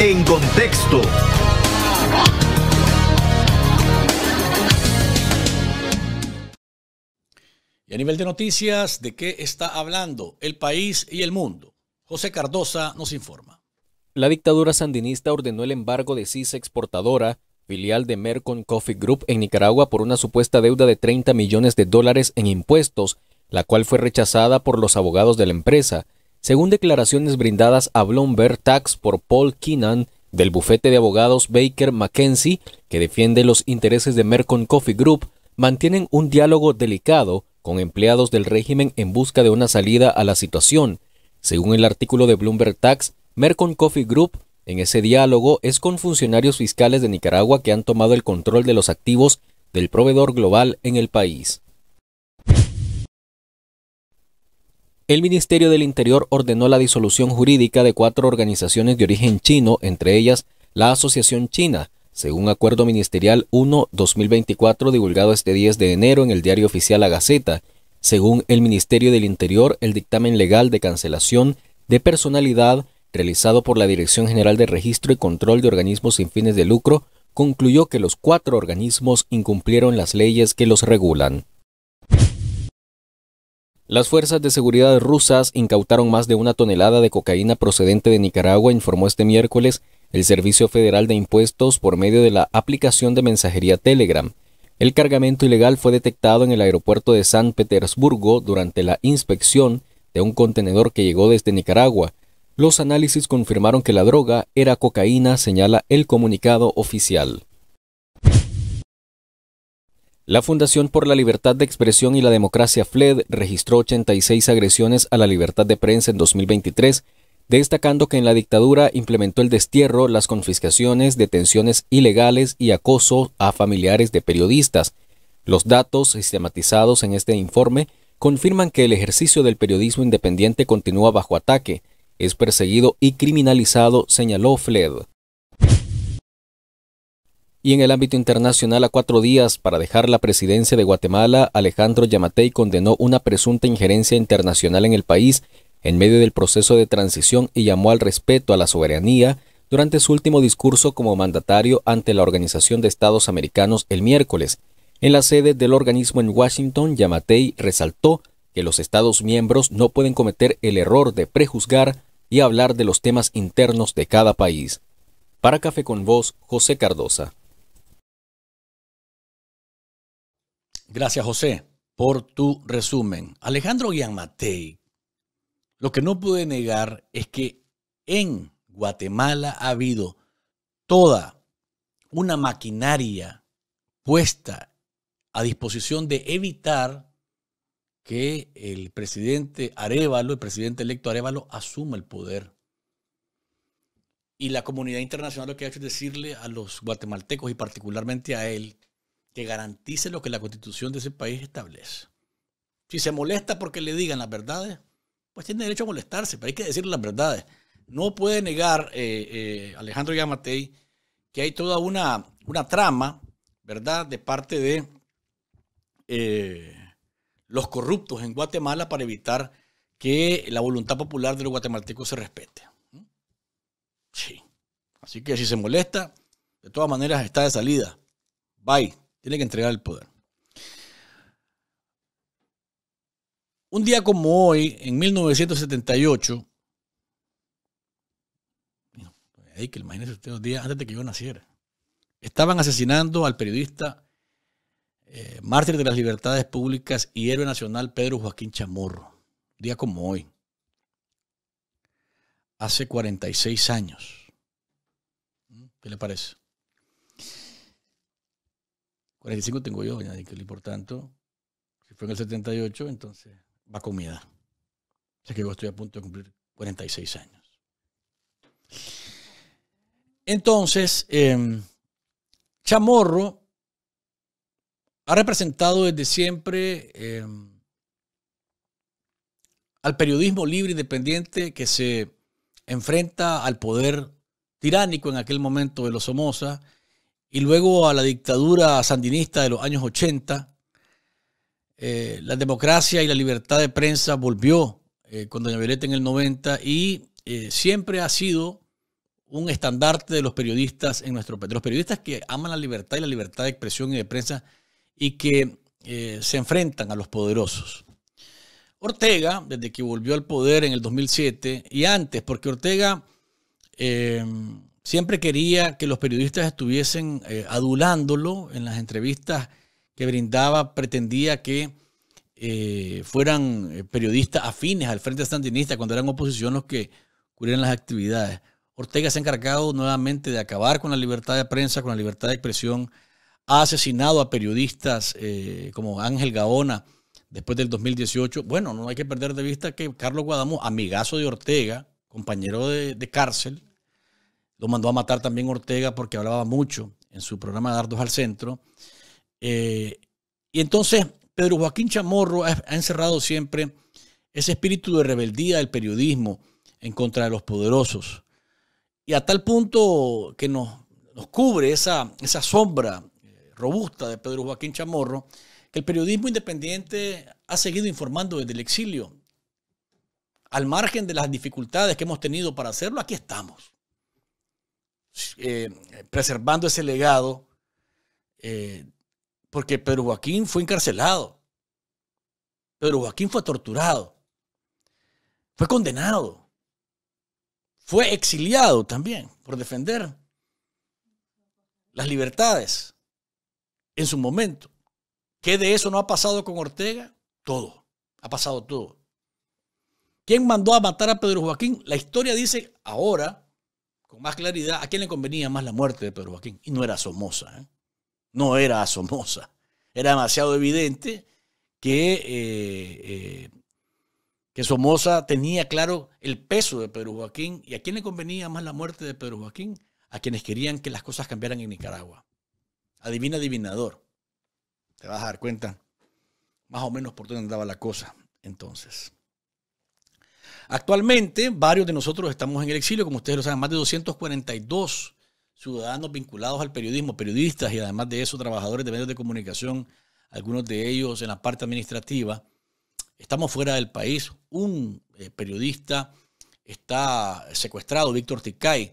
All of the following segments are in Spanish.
En contexto. Y a nivel de noticias, ¿de qué está hablando el país y el mundo? José Cardosa nos informa. La dictadura sandinista ordenó el embargo de CISA Exportadora, filial de Mercon Coffee Group en Nicaragua, por una supuesta deuda de 30 millones de dólares en impuestos, la cual fue rechazada por los abogados de la empresa. Según declaraciones brindadas a Bloomberg Tax por Paul Keenan del bufete de abogados Baker McKenzie, que defiende los intereses de Mercon Coffee Group, mantienen un diálogo delicado con empleados del régimen en busca de una salida a la situación. Según el artículo de Bloomberg Tax, Mercon Coffee Group en ese diálogo es con funcionarios fiscales de Nicaragua que han tomado el control de los activos del proveedor global en el país. El Ministerio del Interior ordenó la disolución jurídica de cuatro organizaciones de origen chino, entre ellas la Asociación China, según Acuerdo Ministerial 1-2024 divulgado este 10 de enero en el diario oficial La Gaceta. Según el Ministerio del Interior, el dictamen legal de cancelación de personalidad realizado por la Dirección General de Registro y Control de Organismos sin fines de lucro concluyó que los cuatro organismos incumplieron las leyes que los regulan. Las fuerzas de seguridad rusas incautaron más de una tonelada de cocaína procedente de Nicaragua, informó este miércoles el Servicio Federal de Impuestos por medio de la aplicación de mensajería Telegram. El cargamento ilegal fue detectado en el aeropuerto de San Petersburgo durante la inspección de un contenedor que llegó desde Nicaragua. Los análisis confirmaron que la droga era cocaína, señala el comunicado oficial. La Fundación por la Libertad de Expresión y la Democracia FLED registró 86 agresiones a la libertad de prensa en 2023, destacando que en la dictadura implementó el destierro, las confiscaciones, detenciones ilegales y acoso a familiares de periodistas. Los datos sistematizados en este informe confirman que el ejercicio del periodismo independiente continúa bajo ataque, es perseguido y criminalizado, señaló FLED. Y en el ámbito internacional, a cuatro días para dejar la presidencia de Guatemala, Alejandro Yamatei condenó una presunta injerencia internacional en el país en medio del proceso de transición y llamó al respeto a la soberanía durante su último discurso como mandatario ante la Organización de Estados Americanos el miércoles. En la sede del organismo en Washington, Yamatei resaltó que los Estados miembros no pueden cometer el error de prejuzgar y hablar de los temas internos de cada país. Para Café con Voz, José Cardosa. Gracias, José, por tu resumen. Alejandro Matei, lo que no pude negar es que en Guatemala ha habido toda una maquinaria puesta a disposición de evitar que el presidente Arevalo, el presidente electo Arevalo, asuma el poder. Y la comunidad internacional lo que ha hecho es decirle a los guatemaltecos y particularmente a él que garantice lo que la constitución de ese país establece. Si se molesta porque le digan las verdades, pues tiene derecho a molestarse, pero hay que decirle las verdades. No puede negar eh, eh, Alejandro Yamatei que hay toda una, una trama, ¿verdad?, de parte de eh, los corruptos en Guatemala para evitar que la voluntad popular de los guatemaltecos se respete. ¿Mm? Sí. Así que si se molesta, de todas maneras está de salida. Bye. Tiene que entregar el poder. Un día como hoy, en 1978, ahí que imagínense ustedes los días antes de que yo naciera, estaban asesinando al periodista eh, mártir de las libertades públicas y héroe nacional Pedro Joaquín Chamorro. Un día como hoy, hace 46 años. ¿Qué le parece? 45 tengo yo, doña y por tanto, si fue en el 78, entonces va con mi edad. que yo estoy a punto de cumplir 46 años. Entonces, em, Chamorro ha representado desde siempre em, al periodismo libre independiente que se enfrenta al poder tiránico en aquel momento de los Somoza y luego a la dictadura sandinista de los años 80, eh, la democracia y la libertad de prensa volvió eh, con Doña Violeta en el 90 y eh, siempre ha sido un estandarte de los periodistas en nuestro país, los periodistas que aman la libertad y la libertad de expresión y de prensa y que se enfrentan a los poderosos. Ortega, desde que volvió al poder en el 2007 y antes, porque Ortega Siempre quería que los periodistas estuviesen eh, adulándolo en las entrevistas que brindaba, pretendía que eh, fueran eh, periodistas afines al Frente Sandinista cuando eran oposición los que cubrían las actividades. Ortega se ha encargado nuevamente de acabar con la libertad de prensa, con la libertad de expresión. Ha asesinado a periodistas como Ángel Gaona después del 2018. Bueno, no hay que perder de vista que Carlos Guadamo, amigazo de Ortega, compañero de cárcel, lo mandó a matar también Ortega porque hablaba mucho en su programa Dardos al Centro. Eh, y entonces Pedro Joaquín Chamorro ha, encerrado siempre ese espíritu de rebeldía del periodismo en contra de los poderosos. Y a tal punto que nos, nos cubre esa, esa sombra eh, robusta de Pedro Joaquín Chamorro, que el periodismo independiente ha seguido informando desde el exilio. Al margen de las dificultades que hemos tenido para hacerlo, aquí estamos. Eh, preservando ese legado, eh, porque Pedro Joaquín fue encarcelado, Pedro Joaquín fue torturado, fue condenado, fue exiliado también por defender las libertades en su momento. ¿Qué de eso no ha pasado con Ortega? Todo, ha pasado todo. ¿Quién mandó a matar a Pedro Joaquín? La historia dice ahora con más claridad a quién le convenía más la muerte de Pedro Joaquín. Y no era Somoza. ¿eh? No era Somoza. Era demasiado evidente que, eh, eh, que Somoza tenía claro el peso de Pedro Joaquín y a quién le convenía más la muerte de Pedro Joaquín. A quienes querían que las cosas cambiaran en Nicaragua. Adivina, adivinador. Te vas a dar cuenta más o menos por dónde andaba la cosa entonces. Actualmente, varios de nosotros estamos en el exilio, como ustedes lo saben, más de 242 ciudadanos vinculados al periodismo, periodistas y además de eso trabajadores de medios de comunicación, algunos de ellos en la parte administrativa. Estamos fuera del país. Un eh, periodista está secuestrado, Víctor Ticay,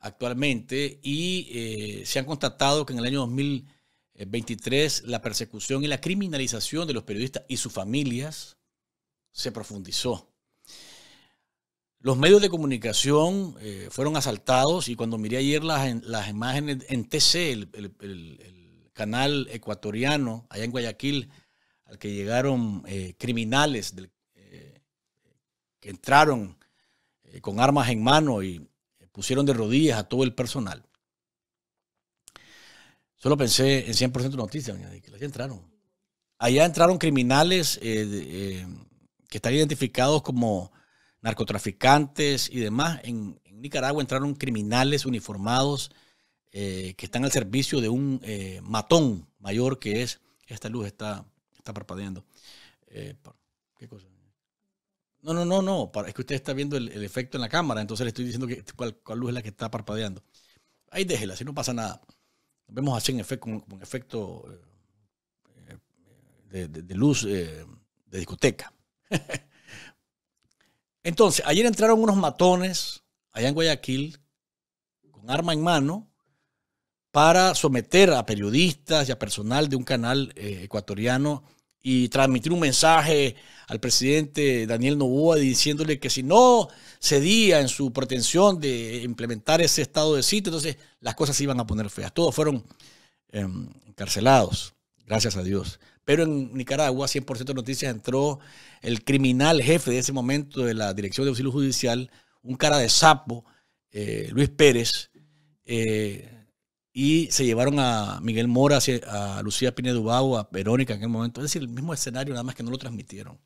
actualmente, y eh, se han constatado que en el año 2023 la persecución y la criminalización de los periodistas y sus familias se profundizó. Los medios de comunicación eh, fueron asaltados y cuando miré ayer las, las imágenes en TC, el, canal ecuatoriano, allá en Guayaquil, al que llegaron eh, criminales eh, que entraron con armas en mano y pusieron de rodillas a todo el personal. Solo pensé en 100% noticias, entraron. Allá entraron criminales que están identificados como narcotraficantes y demás. En, Nicaragua entraron criminales uniformados eh, que están al servicio de un eh, matón mayor que es. Esta luz está, está parpadeando. Eh, ¿Qué cosa? No, no, no, no. Es que usted está viendo el, efecto en la cámara, entonces le estoy diciendo que, cuál, luz es la que está parpadeando. Ahí déjela, si no pasa nada. Nos vemos así en efecto, con, efecto de, luz de discoteca. Entonces, ayer entraron unos matones allá en Guayaquil con arma en mano para someter a periodistas y a personal de un canal eh, ecuatoriano y transmitir un mensaje al presidente Daniel Novoa diciéndole que si no cedía en su pretensión de implementar ese estado de sitio, entonces las cosas se iban a poner feas. Todos fueron em, encarcelados. Gracias a Dios. Pero en Nicaragua, 100% Noticias entró el criminal jefe de ese momento de la Dirección de Auxilio Judicial, un cara de sapo, eh, Luis Pérez, eh, y se llevaron a Miguel Mora, a Lucía Pinedubao, a Verónica en aquel momento. Es decir, el mismo escenario, nada más que no lo transmitieron.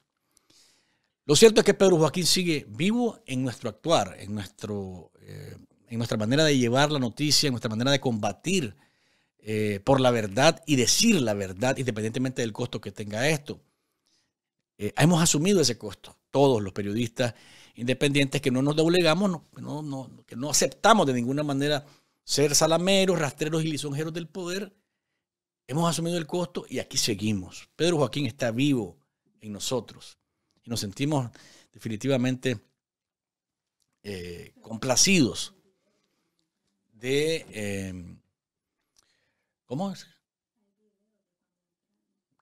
Lo cierto es que Pedro Joaquín sigue vivo en nuestro actuar, en, nuestro, eh, en nuestra manera de llevar la noticia, en nuestra manera de combatir eh, por la verdad y decir la verdad, independientemente del costo que tenga esto. Eh, hemos asumido ese costo, todos los periodistas independientes que no nos doblegamos, que no aceptamos de ninguna manera ser salameros, rastreros y lisonjeros del poder. Hemos asumido el costo y aquí seguimos. Pedro Joaquín está vivo en nosotros y nos sentimos definitivamente eh, complacidos de ¿Cómo es?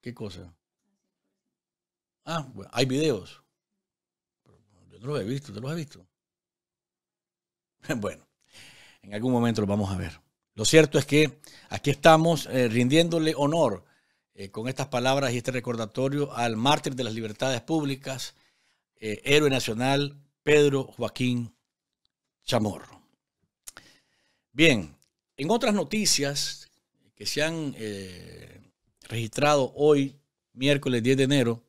¿Qué cosa? Ah, hay videos. Yo no los he visto, ¿te los has visto? Bueno, en algún momento los vamos a ver. Lo cierto es que aquí estamos eh, rindiéndole honor eh, con estas palabras y este recordatorio al mártir de las libertades públicas, eh, héroe nacional Pedro Joaquín Chamorro. Bien, en otras noticias que se han eh, registrado hoy, miércoles 10 de enero,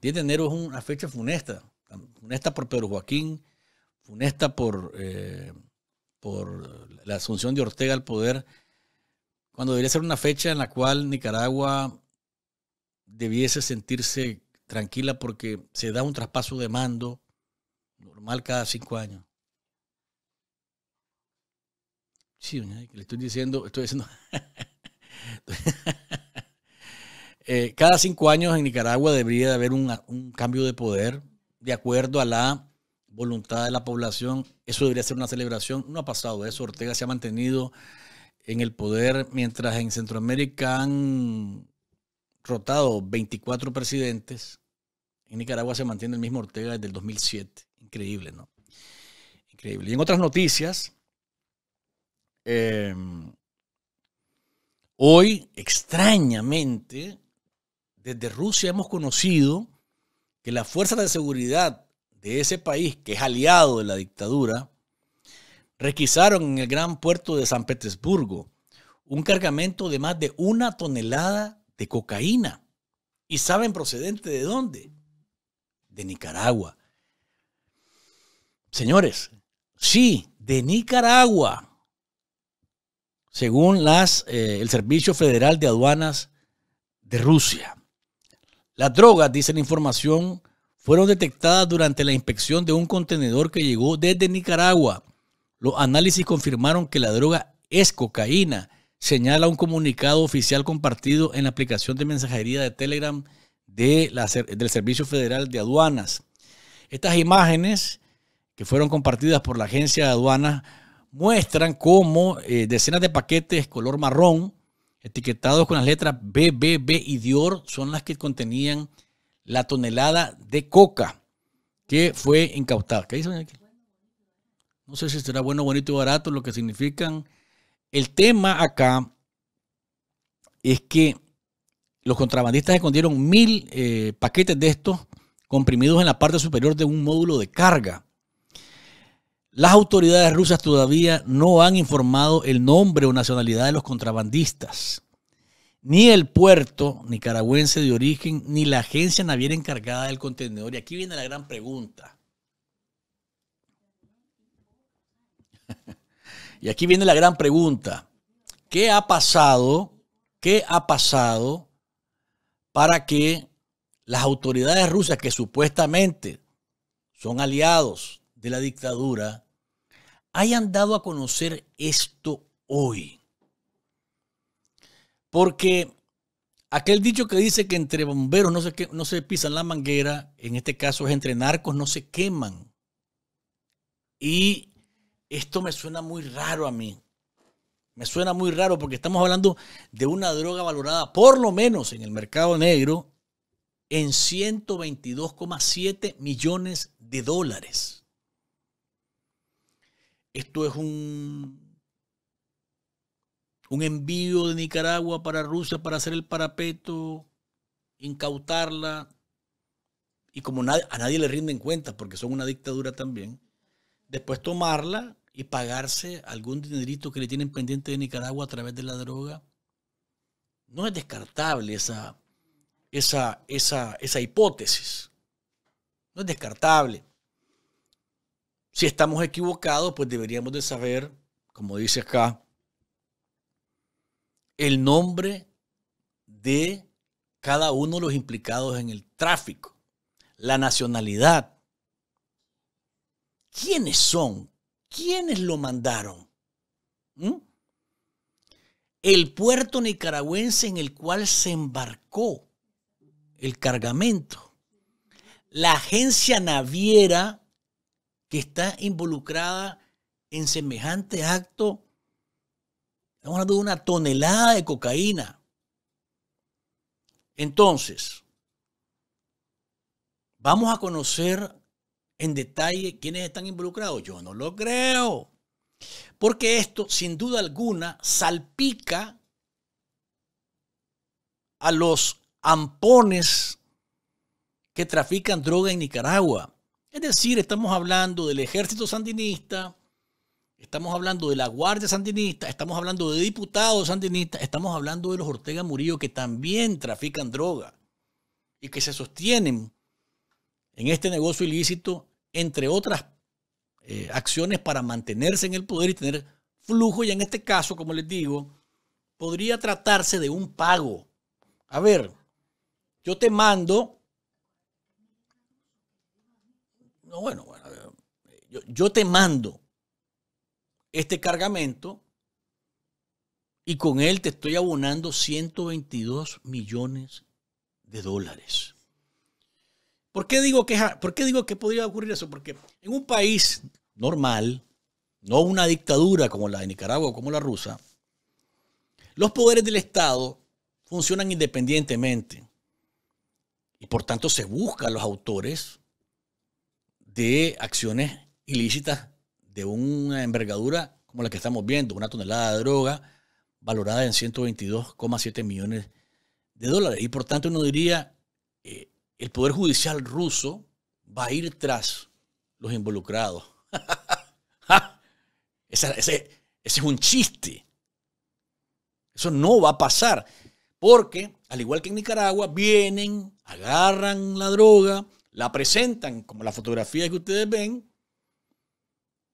10 de enero es una fecha funesta, funesta por Pedro Joaquín, funesta por, eh, por la asunción de Ortega al poder, cuando debería ser una fecha en la cual Nicaragua debiese sentirse tranquila porque se da un traspaso de mando normal cada cinco años. Sí, le estoy diciendo, estoy diciendo, Eh, cada cinco años en Nicaragua debería de haber un, cambio de poder de acuerdo a la voluntad de la población. Eso debería ser una celebración. No ha pasado eso. Ortega se ha mantenido en el poder, mientras en Centroamérica han rotado 24 presidentes. En Nicaragua se mantiene el mismo Ortega desde el 2007. Increíble, ¿no? Increíble. Y en otras noticias, eh, Hoy, extrañamente, desde Rusia hemos conocido que las fuerzas de seguridad de ese país, que es aliado de la dictadura, requisaron en el gran puerto de San Petersburgo un cargamento de más de una tonelada de cocaína. ¿Y saben procedente de dónde? De Nicaragua. Señores, sí, de Nicaragua según eh, el Servicio Federal de Aduanas de Rusia. Las drogas, dice la información, fueron detectadas durante la inspección de un contenedor que llegó desde Nicaragua. Los análisis confirmaron que la droga es cocaína, señala un comunicado oficial compartido en la aplicación de mensajería de Telegram del Servicio Federal de Aduanas. Estas imágenes que fueron compartidas por la agencia de aduanas muestran cómo eh, decenas de paquetes color marrón etiquetados con las letras BBB y Dior son las que contenían la tonelada de coca que fue incautada. ¿Qué dicen aquí? No sé si será bueno, bonito o barato lo que significan. El tema acá es que los contrabandistas escondieron mil eh, paquetes de estos comprimidos en la parte superior de un módulo de carga. Las autoridades rusas todavía no han informado el nombre o nacionalidad de los contrabandistas. Ni el puerto nicaragüense de origen, ni la agencia naviera encargada del contenedor. Y aquí viene la gran pregunta. y aquí viene la gran pregunta. ¿Qué ha pasado? ¿Qué ha pasado para que las autoridades rusas, que supuestamente son aliados de la dictadura, hayan dado a conocer esto hoy. Porque aquel dicho que dice que entre bomberos no se, no se pisan la manguera, en este caso es entre narcos no se queman. Y esto me suena muy raro a mí. Me suena muy raro porque estamos hablando de una droga valorada por lo menos en el mercado negro en 122,7 millones de dólares. Esto es un, un envío de Nicaragua para Rusia para hacer el parapeto, incautarla. Y como a nadie le rinden cuenta porque son una dictadura también, después tomarla y pagarse algún dinerito que le tienen pendiente de Nicaragua a través de la droga. No es descartable esa, esa, esa hipótesis. No es descartable. Si estamos equivocados, pues deberíamos de saber, como dice acá, el nombre de cada uno de los implicados en el tráfico, la nacionalidad. ¿Quiénes son? ¿Quiénes lo mandaron? ¿Mm? El puerto nicaragüense en el cual se embarcó el cargamento. La agencia naviera que está involucrada en semejante acto, estamos hablando de una tonelada de cocaína. Entonces, vamos a conocer en detalle quiénes están involucrados. Yo no lo creo. Porque esto, sin duda alguna, salpica a los ampones que trafican droga en Nicaragua. Es decir, estamos hablando del ejército sandinista, estamos hablando de la Guardia Sandinista, estamos hablando de diputados sandinistas, estamos hablando de los Ortega Murillo que también trafican droga y que se sostienen en este negocio ilícito, entre otras eh, acciones para mantenerse en el poder y tener flujo. Y en este caso, como les digo, podría tratarse de un pago. A ver, yo te mando no, bueno, bueno yo, te mando este cargamento y con él te estoy abonando 122 millones de dólares. ¿Por qué digo que, por qué digo que podría ocurrir eso? Porque en un país normal, no una dictadura como la de Nicaragua o como la rusa, los poderes del Estado funcionan independientemente y por tanto se busca a los autores de acciones ilícitas de una envergadura como la que estamos viendo, una tonelada de droga valorada en 122,7 millones de dólares. Y por tanto uno diría, eh, el Poder Judicial ruso va a ir tras los involucrados. ese es un chiste. Eso no va a pasar. Porque, al igual que en Nicaragua, vienen, agarran la droga, la presentan como la fotografía que ustedes ven,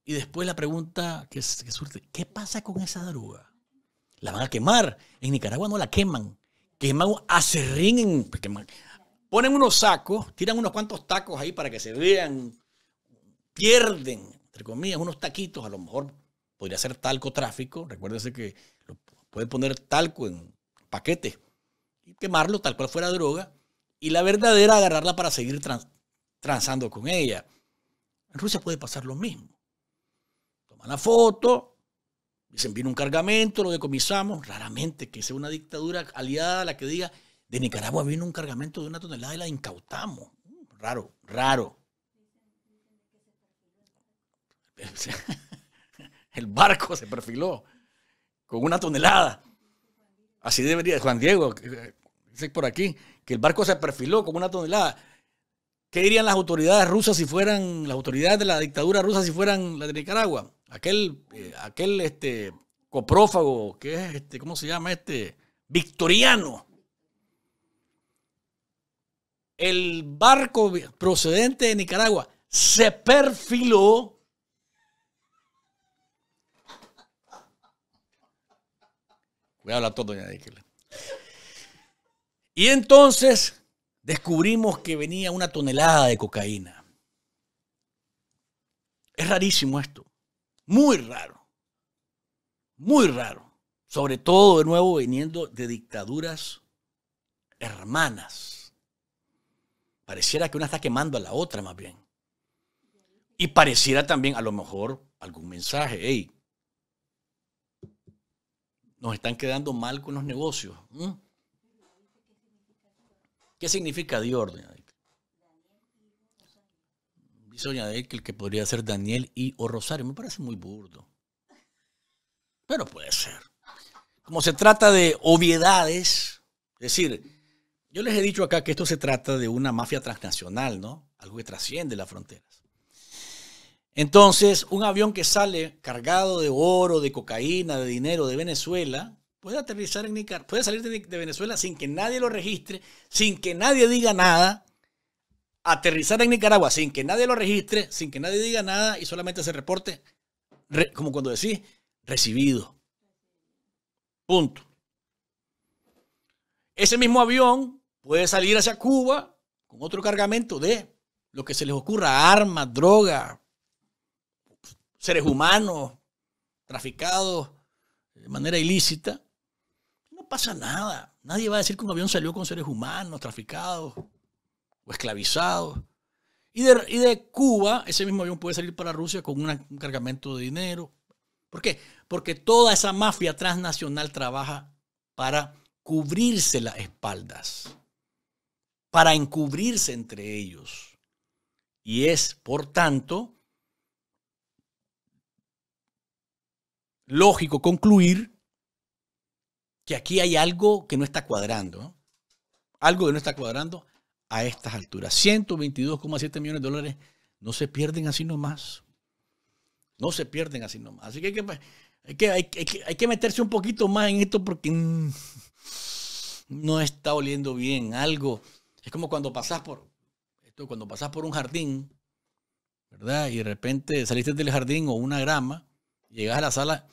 y después la pregunta que, surge, ¿qué pasa con esa droga? La van a quemar. En Nicaragua no la queman. Queman acerrín pues, Ponen unos sacos, tiran unos cuantos tacos ahí para que se vean. Pierden, entre comillas, unos taquitos. A lo mejor podría ser talco tráfico. Recuérdense que puede poner talco en paquetes y quemarlo tal cual fuera droga. Y la verdadera agarrarla para seguir trans, transando con ella. En Rusia puede pasar lo mismo. Toma la foto, dicen vino un cargamento, lo decomisamos. Raramente que sea una dictadura aliada la que diga de Nicaragua vino un cargamento de una tonelada y la incautamos. Raro, raro. El barco se perfiló con una tonelada. Así debería, Juan Diego, eh, dice por aquí, que el barco se perfiló con una tonelada. ¿Qué dirían las autoridades rusas si fueran, las autoridades de la dictadura rusa si fueran la de Nicaragua? Aquel, eh, aquel este, coprófago, que es este, ¿cómo se llama este? Victoriano. El barco procedente de Nicaragua se perfiló Voy a hablar todo, doña Díquele. Y entonces descubrimos que venía una tonelada de cocaína. Es rarísimo esto, muy raro, muy raro, sobre todo de nuevo viniendo de dictaduras hermanas. Pareciera que una está quemando a la otra más bien. Y pareciera también a lo mejor algún mensaje, hey, nos están quedando mal con los negocios. ¿Qué significa Dior? Dice Doña que podría ser Daniel y o Rosario. Me parece muy burdo. Pero puede ser. Como se trata de obviedades, es decir, yo les he dicho acá que esto se trata de una mafia transnacional, ¿no? Algo que trasciende las fronteras. Entonces, un avión que sale cargado de oro, de cocaína, de dinero de Venezuela, puede aterrizar en Nicaragua, puede salir de, Venezuela sin que nadie lo registre, sin que nadie diga nada, aterrizar en Nicaragua sin que nadie lo registre, sin que nadie diga nada y solamente se reporte, como cuando decís, recibido. Punto. Ese mismo avión puede salir hacia Cuba con otro cargamento de lo que se les ocurra, armas, drogas, seres humanos, traficados de manera ilícita, pasa nada. Nadie va a decir que un avión salió con seres humanos, traficados o esclavizados. Y de, Cuba, ese mismo avión puede salir para Rusia con un cargamento de dinero. ¿Por qué? Porque toda esa mafia transnacional trabaja para cubrirse las espaldas, para encubrirse entre ellos. Y es, por tanto, lógico concluir que aquí hay algo que no está cuadrando, algo que no está cuadrando a estas alturas. 122,7 millones de dólares no se pierden así nomás. No se pierden así nomás. Así que hay que, hay que, meterse un poquito más en esto porque mm, no está oliendo bien algo. Es como cuando pasas por, esto, cuando por un jardín, ¿verdad? Y de repente saliste del jardín o una grama, llegas a la sala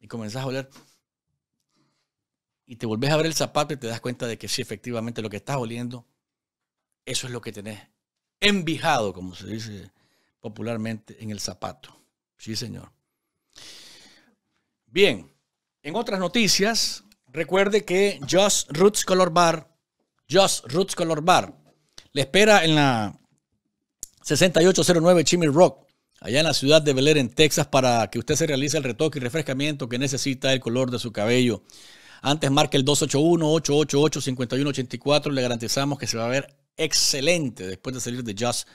y comenzás a oler y te volvés a ver el zapato y te das cuenta de que sí, efectivamente, lo que estás oliendo, eso es lo que tenés envijado, como se dice popularmente, en el zapato. Sí, señor. Bien, en otras noticias, recuerde que Just Roots Color Bar, Just Roots Color Bar, le espera en la 6809 Chimney Rock, allá en la ciudad de Bel Air, en Texas, para que usted se realice el retoque y refrescamiento que necesita el color de su cabello. Antes marque el 281-888-5184. Le garantizamos que se va a ver excelente después de salir de Just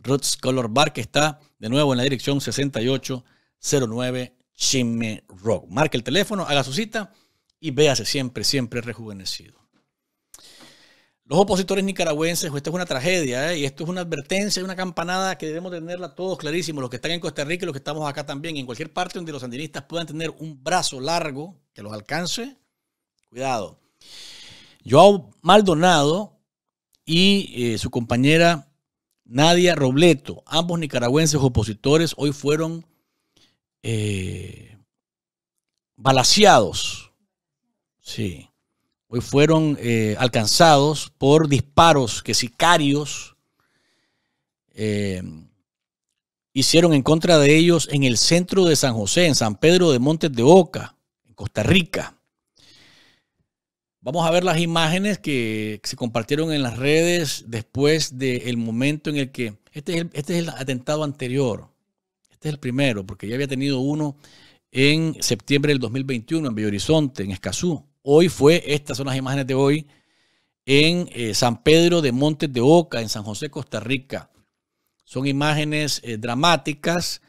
Roots Color Bar, que está de nuevo en la dirección 6809 Chime Rock. Marque el teléfono, haga su cita y véase siempre, siempre rejuvenecido. Los opositores nicaragüenses, esta es una tragedia, ¿eh? y esto es una advertencia, una campanada que debemos tenerla todos clarísimos, los que están en Costa Rica y los que estamos acá también, en cualquier parte donde los sandinistas puedan tener un brazo largo que los alcance, Cuidado. Joao Maldonado y eh, su compañera Nadia Robleto, ambos nicaragüenses opositores, hoy fueron eh, Sí. Hoy fueron eh, alcanzados por disparos que sicarios eh, hicieron en contra de ellos en el centro de San José, en San Pedro de Montes de Oca, en Costa Rica. Vamos a ver las imágenes que se compartieron en las redes después del momento en el que... Este es, el, este atentado anterior. Este es el primero, porque ya había tenido uno en septiembre del 2021 en Bello Horizonte, en Escazú. Hoy fue, estas son las imágenes de hoy, en eh, San Pedro de Montes de Oca, en San José, Costa Rica. Son imágenes eh, dramáticas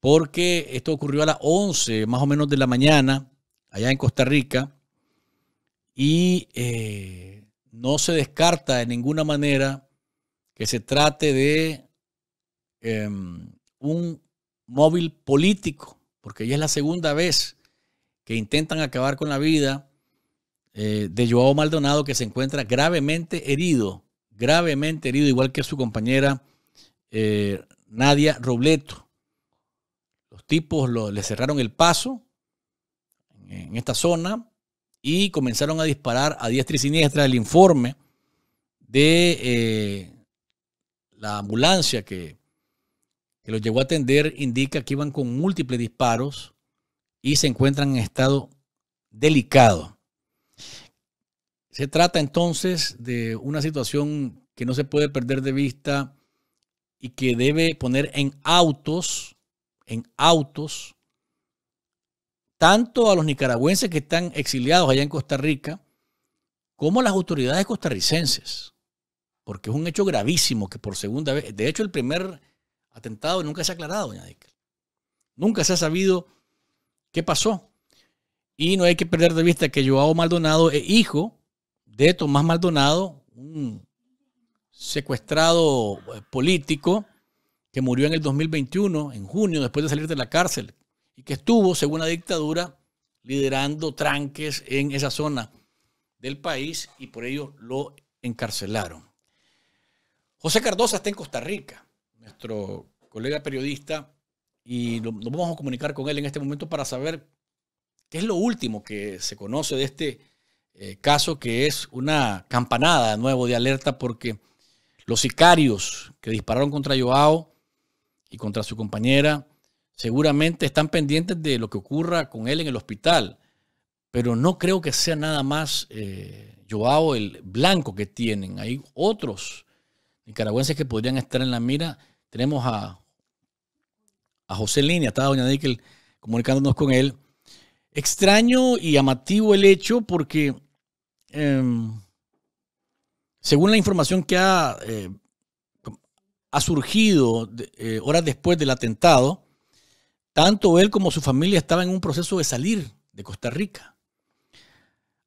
porque esto ocurrió a las 11 más o menos de la mañana, allá en Costa Rica y eh, no se descarta de ninguna manera que se trate de em, un móvil político, porque ya es la segunda vez que intentan acabar con la vida eh, de Joao Maldonado, que se encuentra gravemente herido, gravemente herido, igual que su compañera eh, Nadia Robleto. Los tipos le cerraron el paso en esta zona, y comenzaron a disparar a diestra y siniestra el informe de eh, la ambulancia que, que los llevó a atender indica que iban con múltiples disparos y se encuentran en estado delicado. Se trata entonces de una situación que no se puede perder de vista y que debe poner en autos, en autos, tanto a los nicaragüenses que están exiliados allá en Costa Rica, como a las autoridades costarricenses, porque es un hecho gravísimo que por segunda vez, de hecho el primer atentado nunca se ha aclarado, doña Dick. Nunca se ha sabido qué pasó. Y no hay que perder de vista que Joao Maldonado es hijo de Tomás Maldonado, un secuestrado eh, político que murió en el 2021, en junio, después de salir de la cárcel, y que estuvo, según la dictadura, liderando tranques en esa zona del país y por ello lo encarcelaron. José Cardosa está en Costa Rica, nuestro colega periodista, y nos vamos a comunicar con él en este momento para saber qué es lo último que se conoce de este eh, caso, que es una campanada de nuevo de alerta porque los sicarios que dispararon contra Joao y contra su compañera Seguramente están pendientes de lo que ocurra con él en el hospital, pero no creo que sea nada más eh, Joao el blanco que tienen. Hay otros nicaragüenses que podrían estar en la mira. Tenemos a, a José Línea, está doña que comunicándonos con él. Extraño y amativo el hecho porque, em, según la información que ha, eh, ha surgido eh, horas después del atentado, tanto él como su familia estaban en un proceso de salir de Costa Rica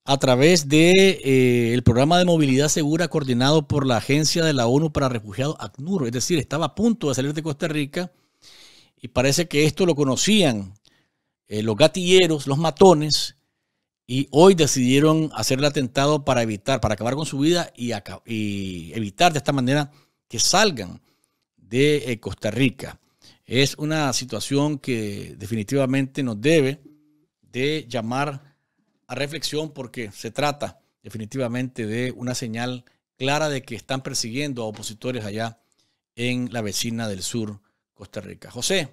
a través del de, eh, programa de movilidad segura coordinado por la Agencia de la ONU para Refugiados, ACNUR. Es decir, estaba a punto de salir de Costa Rica y parece que esto lo conocían eh, los gatilleros, los matones, y hoy decidieron hacer el atentado para evitar, para acabar con su vida y, evitar de esta manera que salgan de eh, Costa Rica es una situación que definitivamente nos debe de llamar a reflexión porque se trata definitivamente de una señal clara de que están persiguiendo a opositores allá en la vecina del sur, Costa Rica. José,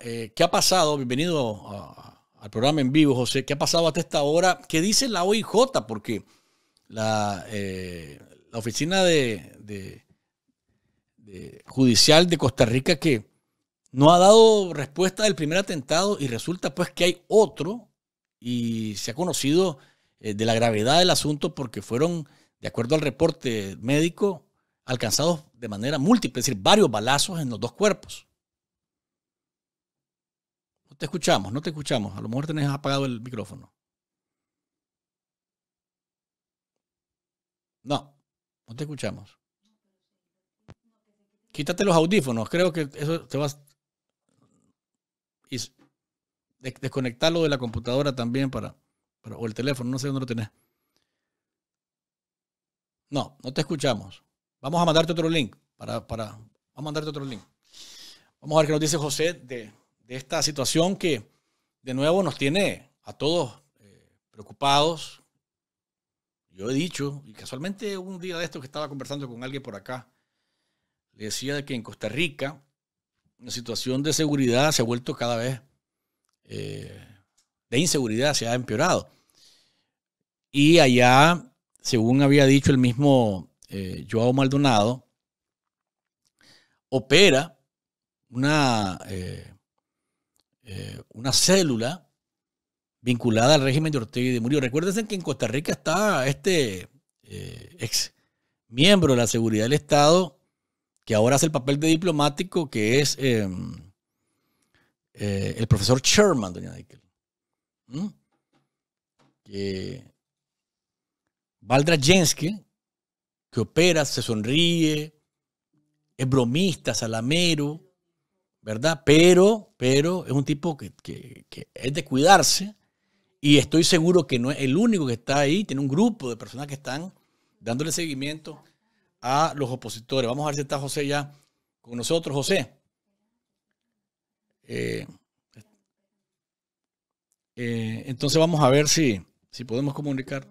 eh, ¿qué ha pasado? Bienvenido al programa en vivo, José. ¿Qué ha pasado hasta esta hora? ¿Qué dice la OIJ? Porque la, eh, la oficina de judicial de Costa Rica que no ha dado respuesta del primer atentado y resulta pues que hay otro y se ha conocido eh, de la gravedad del asunto porque fueron, de acuerdo al reporte médico, alcanzados de manera múltiple, es decir, varios balazos en los dos cuerpos. No te escuchamos, no te escuchamos. A lo mejor tenés apagado el micrófono. No, no te escuchamos. Quítate los audífonos, creo que eso te va, y desconectarlo de la computadora también para, o el teléfono, no sé dónde lo tenés. No, no te escuchamos. Vamos a mandarte otro link. Para, para, vamos a mandarte otro link. Vamos a ver qué nos dice José de, esta situación que, de nuevo, nos tiene a todos eh, preocupados. Yo he dicho, y casualmente un día de esto que estaba conversando con alguien por acá, le decía que en Costa Rica la situación de seguridad se ha vuelto cada vez, eh, de inseguridad se ha empeorado. Y allá, según había dicho el mismo eh, Joao Maldonado, opera una, eh, una célula vinculada al régimen de Ortega y de Murillo. Recuérdense que en Costa Rica está este ex miembro de la seguridad del Estado, que ahora hace el papel de diplomático, que es em, eh, el profesor Sherman, doña Dickel. Que Valdra Jenske, que opera, se sonríe, es bromista, salamero, ¿verdad? Pero, pero es un tipo que, es de cuidarse y estoy seguro que no es el único que está ahí, tiene un grupo de personas que están dándole seguimiento a los opositores. Vamos a ver si está José ya con nosotros. José. Eh, eh, entonces vamos a ver si, si podemos comunicar.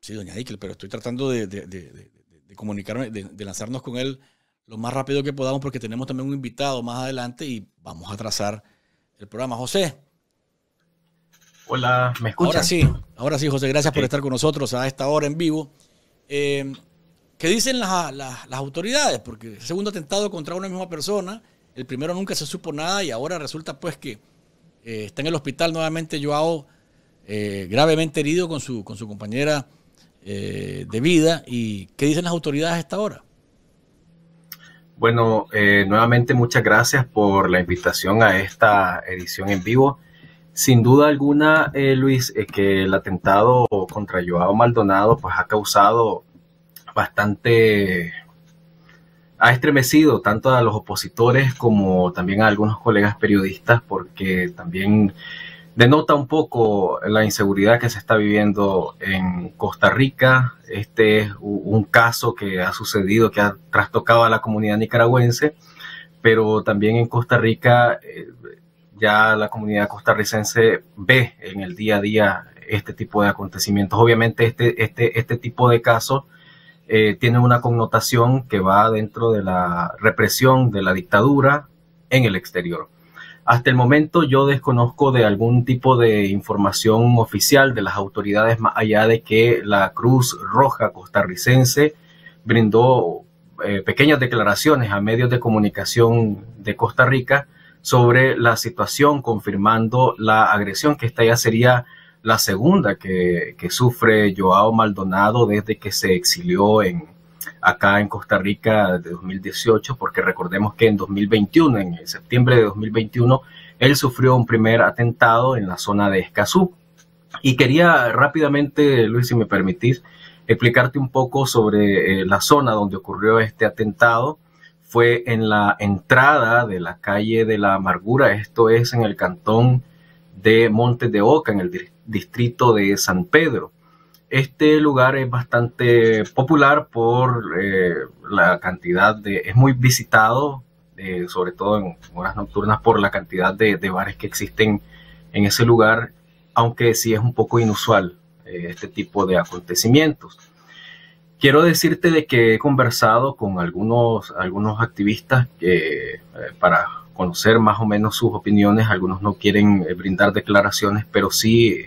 Sí, doña Dickel, pero estoy tratando de, de, de, de comunicarme, de, lanzarnos con él lo más rápido que podamos porque tenemos también un invitado más adelante y vamos a trazar el programa. José. Hola, ¿me escuchas? Ahora sí, ahora sí, José, gracias por estar con nosotros a esta hora en vivo. Eh, ¿Qué dicen las, autoridades? Porque el segundo atentado contra una misma persona, el primero nunca se supo nada y ahora resulta pues que eh, está en el hospital nuevamente Joao eh, gravemente herido con su, con su compañera eh, de vida. ¿Y qué dicen las autoridades hasta ahora? Bueno, eh, nuevamente muchas gracias por la invitación a esta edición en vivo. Sin duda alguna, eh, Luis, eh, que el atentado contra Joao Maldonado pues, ha causado bastante, ha estremecido tanto a los opositores como también a algunos colegas periodistas porque también denota un poco la inseguridad que se está viviendo en Costa Rica. Este es un caso que ha sucedido, que ha trastocado a la comunidad nicaragüense, pero también en Costa Rica... Eh, ya la comunidad costarricense ve en el día a día este tipo de acontecimientos. Obviamente este, este, este tipo de casos eh, tiene una connotación que va dentro de la represión de la dictadura en el exterior. Hasta el momento yo desconozco de algún tipo de información oficial de las autoridades más allá de que la Cruz Roja costarricense brindó eh, pequeñas declaraciones a medios de comunicación de Costa Rica sobre la situación, confirmando la agresión, que esta ya sería la segunda que, sufre Joao Maldonado desde que se exilió en, acá en Costa Rica de 2018, porque recordemos que en 2021, en septiembre de 2021, él sufrió un primer atentado en la zona de Escazú. Y quería rápidamente, Luis, si me permitís, explicarte un poco sobre eh, la zona donde ocurrió este atentado fue en la entrada de la calle de la Amargura, esto es en el cantón de Montes de Oca, en el distrito de San Pedro. Este lugar es bastante popular por eh, la cantidad de, es muy visitado, eh, sobre todo en horas nocturnas, por la cantidad de, bares que existen en ese lugar, aunque sí es un poco inusual eh, este tipo de acontecimientos. Quiero decirte de que he conversado con algunos, algunos activistas que, eh, para conocer más o menos sus opiniones. Algunos no quieren eh, brindar declaraciones, pero sí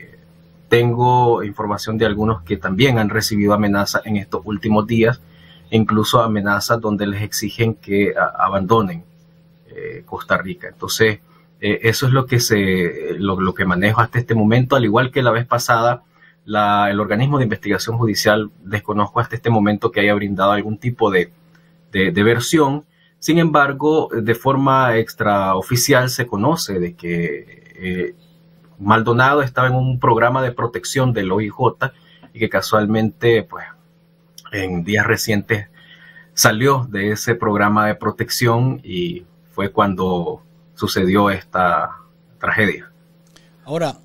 tengo información de algunos que también han recibido amenazas en estos últimos días, incluso amenazas donde les exigen que abandonen eh, Costa Rica. Entonces, eso es lo que, se, lo que manejo hasta este momento, al igual que la vez pasada el organismo de investigación judicial, desconozco hasta este momento que haya brindado algún tipo de, de, versión. Sin embargo, de forma extraoficial se conoce de que eh, Maldonado estaba en un programa de protección del OIJ y que casualmente, pues, en días recientes salió de ese programa de protección y fue cuando sucedió esta tragedia. Ahora,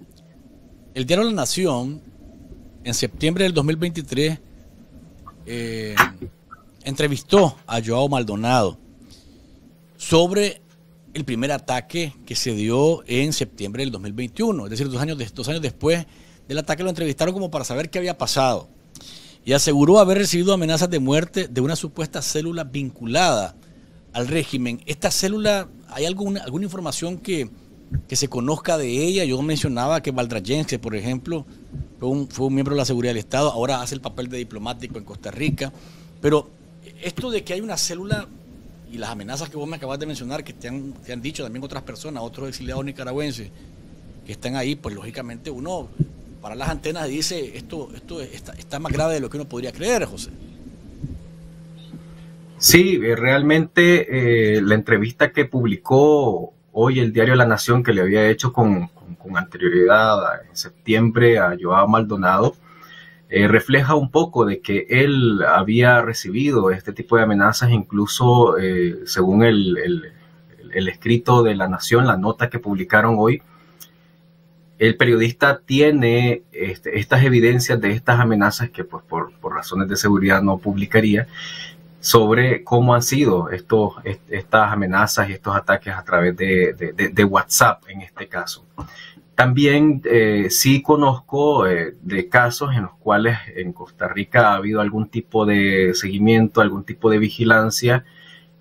el diario La Nación en septiembre del 2023 eh, entrevistó a Joao Maldonado sobre el primer ataque que se dio en septiembre del 2021, es decir, dos años, dos años después del ataque lo entrevistaron como para saber qué había pasado y aseguró haber recibido amenazas de muerte de una supuesta célula vinculada al régimen. ¿Esta célula, hay alguna, alguna información que, que se conozca de ella. Yo mencionaba que Valdrayense, por ejemplo, fue un, fue un, miembro de la Seguridad del Estado, ahora hace el papel de diplomático en Costa Rica. Pero esto de que hay una célula y las amenazas que vos me acabas de mencionar, que te han, dicho también otras personas, otros exiliados nicaragüenses que están ahí, pues lógicamente uno para las antenas dice, esto, esto está, más grave de lo que uno podría creer, José. Sí, eh, realmente eh, la entrevista que publicó hoy el diario La Nación que le había hecho con, anterioridad en septiembre a Joao Maldonado, eh, refleja un poco de que él había recibido este tipo de amenazas, incluso eh, según el, escrito de La Nación, la nota que publicaron hoy, el periodista tiene este, estas evidencias de estas amenazas que pues, por, por razones de seguridad no publicaría sobre cómo han sido estos, estas amenazas y estos ataques a través de, WhatsApp en este caso. También eh, sí conozco eh, de casos en los cuales en Costa Rica ha habido algún tipo de seguimiento, algún tipo de vigilancia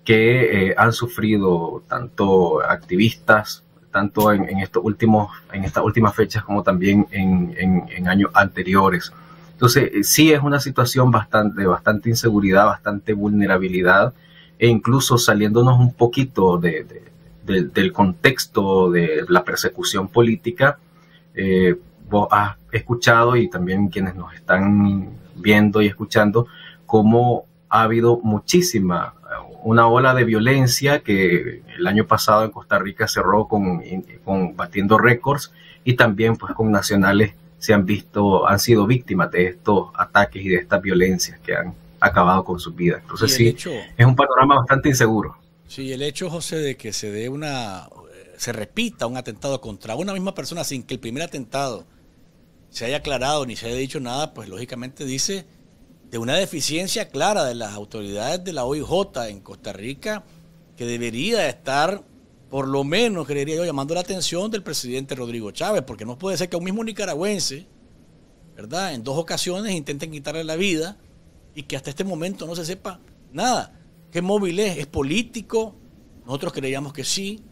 que eh, han sufrido tanto activistas, tanto en, estos últimos, en estas últimas fechas como también en años anteriores. Entonces, eh, sí es una situación bastante, bastante inseguridad, bastante vulnerabilidad, e incluso saliéndonos un poquito del contexto de la persecución política, eh, vos has escuchado y también quienes nos están viendo y escuchando, cómo ha habido muchísima, una ola de violencia que el año pasado en Costa Rica cerró con, con batiendo récords y también pues con nacionales se han visto, han sido víctimas de estos ataques y de estas violencias que han acabado con sus vidas. Entonces sí, es un panorama bastante inseguro. Sí, el hecho, José, de que se dé una, se repita un atentado contra una misma persona sin que el primer atentado se haya aclarado ni se haya dicho nada, pues lógicamente dice de una deficiencia clara de las autoridades de la OIJ en Costa Rica que debería estar por lo menos, creería yo, llamando la atención del presidente Rodrigo Chávez, porque no puede ser que un mismo nicaragüense, ¿verdad?, en dos ocasiones intenten quitarle la vida y que hasta este momento no se sepa nada. ¿Qué móvil es? ¿Es político? Nosotros creíamos que sí.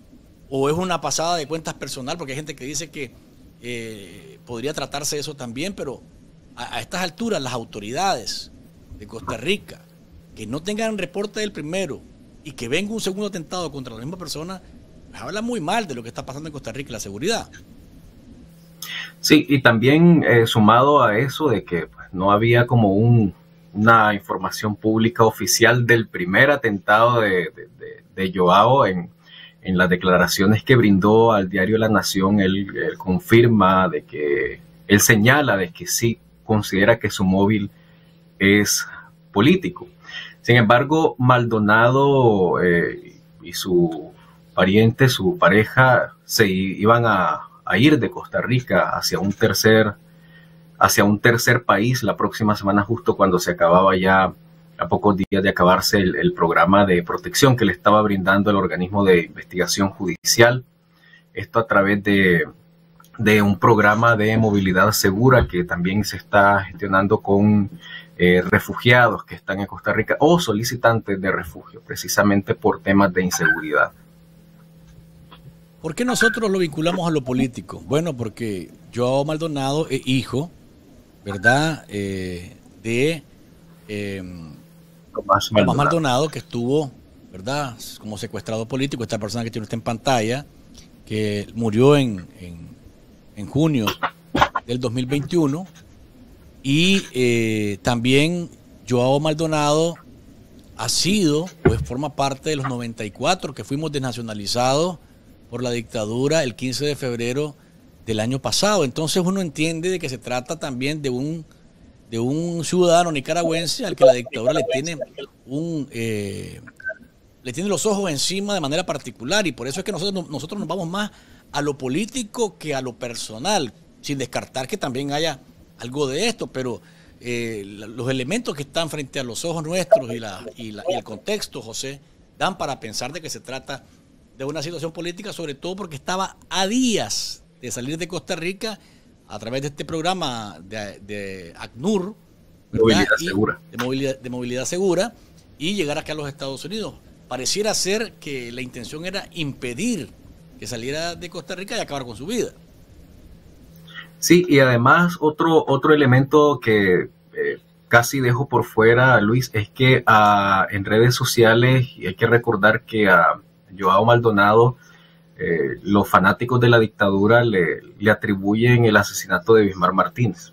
¿O es una pasada de cuentas personal? Porque hay gente que dice que eh, podría tratarse eso también, pero a, a estas alturas las autoridades de Costa Rica que no tengan reporte del primero y que venga un segundo atentado contra la misma persona, habla muy mal de lo que está pasando en Costa Rica la seguridad. Sí, y también eh, sumado a eso de que pues, no había como una información pública oficial del primer atentado de, Joao en, las declaraciones que brindó al diario La Nación, él, confirma de que, él señala de que sí considera que su móvil es político. Sin embargo, Maldonado eh, y su parientes, su pareja, se iban a, ir de Costa Rica hacia un tercer hacia un tercer país la próxima semana justo cuando se acababa ya a pocos días de acabarse el, programa de protección que le estaba brindando el organismo de investigación judicial. Esto a través de, de un programa de movilidad segura que también se está gestionando con eh, refugiados que están en Costa Rica o solicitantes de refugio, precisamente por temas de inseguridad. ¿Por qué nosotros lo vinculamos a lo político? Bueno, porque Joao Maldonado es hijo, ¿verdad? Eh, de em, Maldonado. que estuvo, ¿verdad? Como secuestrado político, esta persona que tiene usted en pantalla, que murió en, en, junio del 2021. Y eh, también Joao Maldonado ha sido, pues forma parte de los 94 que fuimos desnacionalizados por la dictadura el 15 de febrero del año pasado. Entonces uno entiende de que se trata también de un, de un ciudadano nicaragüense al que la dictadura le tiene un... Eh, le tiene los ojos encima de manera particular y por eso es que nosotros, nosotros nos vamos más a lo político que a lo personal, sin descartar que también haya algo de esto, pero eh, los elementos que están frente a los ojos nuestros y, la, y, y el contexto, José, dan para pensar de que se trata de una situación política, sobre todo porque estaba a días de salir de Costa Rica a través de este programa de, ACNUR. De, movilidad, segura y llegar acá a los Estados Unidos. Pareciera ser que la intención era impedir que saliera de Costa Rica y acabar con su vida. Sí, y además otro, otro elemento que eh, casi dejo por fuera, Luis, es que ah, en redes sociales, hay que recordar que a ah, Joao Maldonado, eh, los fanáticos de la dictadura le, atribuyen el asesinato de Bismar Martínez.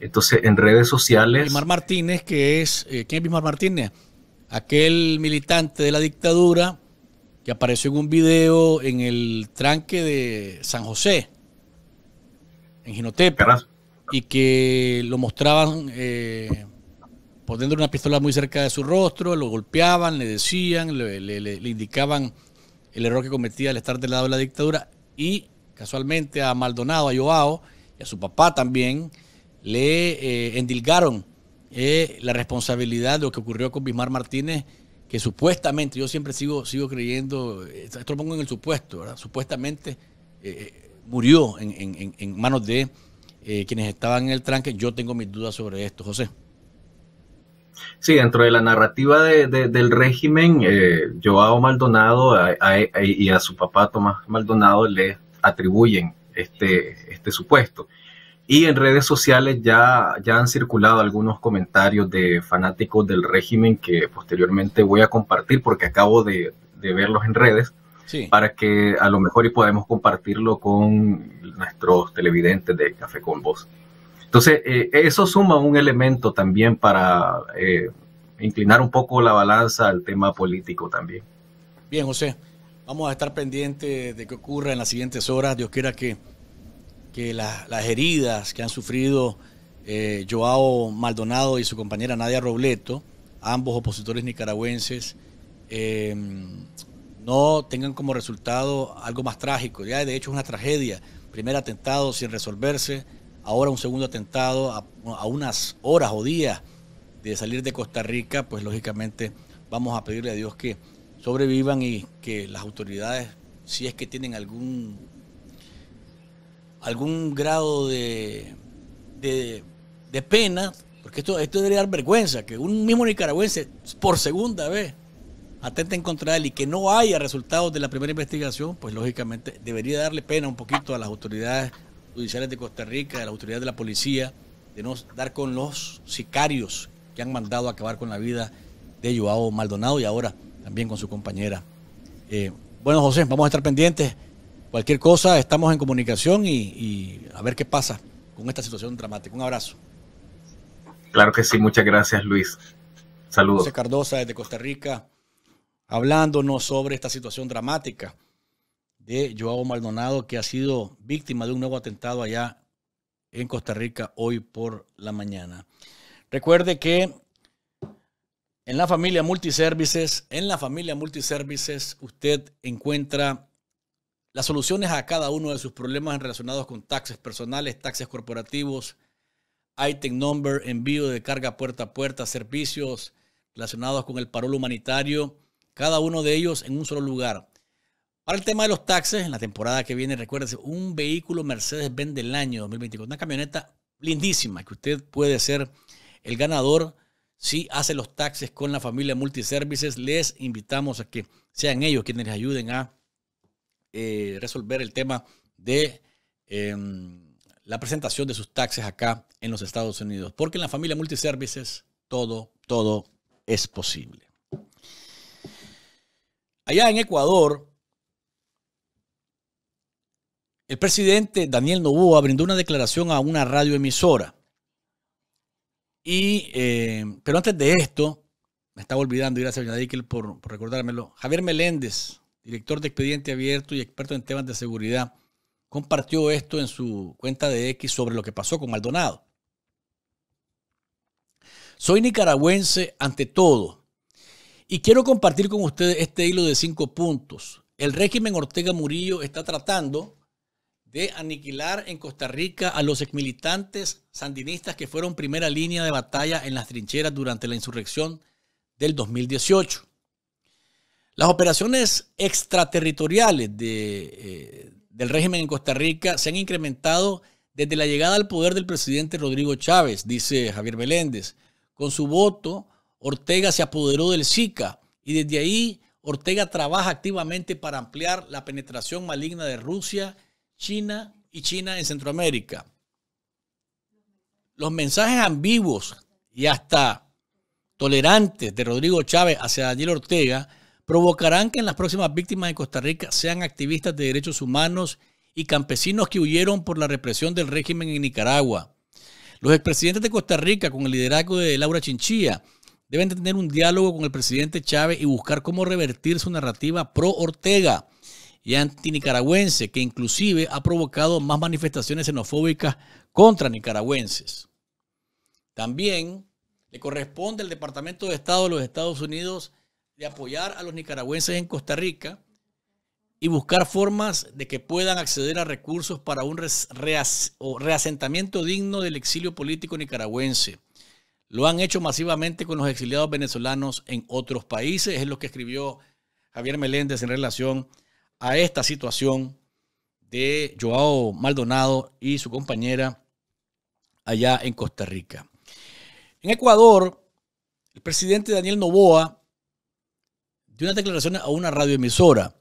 Entonces, en redes sociales. Bismar Martínez, que es. Eh, ¿Quién es Bismar Martínez? Aquel militante de la dictadura que apareció en un video en el tranque de San José, en Ginotepa, y que lo mostraban eh, poniendo una pistola muy cerca de su rostro, lo golpeaban, le decían, le, indicaban el error que cometía al estar del lado de la dictadura y casualmente a Maldonado, a Joao y a su papá también le eh, endilgaron eh, la responsabilidad de lo que ocurrió con Bismar Martínez, que supuestamente, yo siempre sigo, sigo creyendo, esto lo pongo en el supuesto, supuestamente eh, murió en, en manos de quienes estaban en el tranque. Yo tengo mis dudas sobre esto, José. Sí, dentro de la narrativa de, del régimen, eh, Joao Maldonado y a su papá Tomás Maldonado le atribuyen este, este supuesto. Y en redes sociales ya, ya han circulado algunos comentarios de fanáticos del régimen que posteriormente voy a compartir porque acabo de, verlos en redes. para que a lo mejor y podemos compartirlo con nuestros televidentes de Café con Voz. Entonces, eh, eso suma un elemento también para eh, inclinar un poco la balanza al tema político también. Bien, José, vamos a estar pendientes de qué ocurra en las siguientes horas. Dios quiera que, que las heridas que han sufrido eh, Joao Maldonado y su compañera Nadia Robleto, ambos opositores nicaragüenses, no tengan como resultado algo más trágico. Ya de hecho es una tragedia. Primer atentado sin resolverse, ahora un segundo atentado a, unas horas o días de salir de Costa Rica, pues lógicamente vamos a pedirle a Dios que sobrevivan y que las autoridades, si es que tienen algún, algún grado de, pena, porque esto, esto debería dar vergüenza, que un mismo nicaragüense por segunda vez en contra él y que no haya resultados de la primera investigación, pues lógicamente debería darle pena un poquito a las autoridades judiciales de Costa Rica, de la autoridad de la policía, de no dar con los sicarios que han mandado a acabar con la vida de Joao Maldonado y ahora también con su compañera. Eh, bueno, José, vamos a estar pendientes. Cualquier cosa, estamos en comunicación y, y a ver qué pasa con esta situación dramática. Un abrazo. Claro que sí, muchas gracias Luis. Saludos. José Cardosa desde Costa Rica, hablándonos sobre esta situación dramática de Joao Maldonado, que ha sido víctima de un nuevo atentado allá en Costa Rica hoy por la mañana. Recuerde que en la familia Multiservices, en la familia Multiservices, usted encuentra las soluciones a cada uno de sus problemas relacionados con taxes personales, taxes corporativos, item number, envío de carga puerta a puerta, servicios relacionados con el parol humanitario, cada uno de ellos en un solo lugar. Para el tema de los taxes, en la temporada que viene, recuérdense, un vehículo Mercedes-Benz del año 2024, una camioneta lindísima que usted puede ser el ganador si hace los taxes con la familia Multiservices. Les invitamos a que sean ellos quienes les ayuden a eh, resolver el tema de em, la presentación de sus taxes acá en los Estados Unidos, porque en la familia Multiservices todo, todo es posible. Allá en Ecuador, el presidente Daniel Novoa brindó una declaración a una radioemisora. Y, eh, pero antes de esto, me estaba olvidando, gracias a por, por recordármelo, Javier Meléndez, director de Expediente Abierto y experto en temas de seguridad, compartió esto en su cuenta de X sobre lo que pasó con Maldonado. Soy nicaragüense ante todo y quiero compartir con ustedes este hilo de cinco puntos. El régimen Ortega Murillo está tratando de aniquilar en Costa Rica a los exmilitantes sandinistas que fueron primera línea de batalla en las trincheras durante la insurrección del 2018. Las operaciones extraterritoriales eh, del régimen en Costa Rica se han incrementado desde la llegada al poder del presidente Rodrigo Chávez, dice Javier Beléndez. Con su voto, Ortega se apoderó del SICA y desde ahí Ortega trabaja activamente para ampliar la penetración maligna de Rusia China y China en Centroamérica. Los mensajes ambiguos y hasta tolerantes de Rodrigo Chávez hacia Daniel Ortega provocarán que en las próximas víctimas de Costa Rica sean activistas de derechos humanos y campesinos que huyeron por la represión del régimen en Nicaragua. Los expresidentes de Costa Rica, con el liderazgo de Laura Chinchilla, deben tener un diálogo con el presidente Chávez y buscar cómo revertir su narrativa pro Ortega y antinicaragüense, que inclusive ha provocado más manifestaciones xenofóbicas contra nicaragüenses. También le corresponde al Departamento de Estado de los Estados Unidos de apoyar a los nicaragüenses en Costa Rica y buscar formas de que puedan acceder a recursos para un reasentamiento digno del exilio político nicaragüense. Lo han hecho masivamente con los exiliados venezolanos en otros países, es lo que escribió Javier Meléndez en relación a a esta situación de Joao Maldonado y su compañera allá en Costa Rica. En Ecuador, el presidente Daniel Novoa dio una declaración a una radioemisora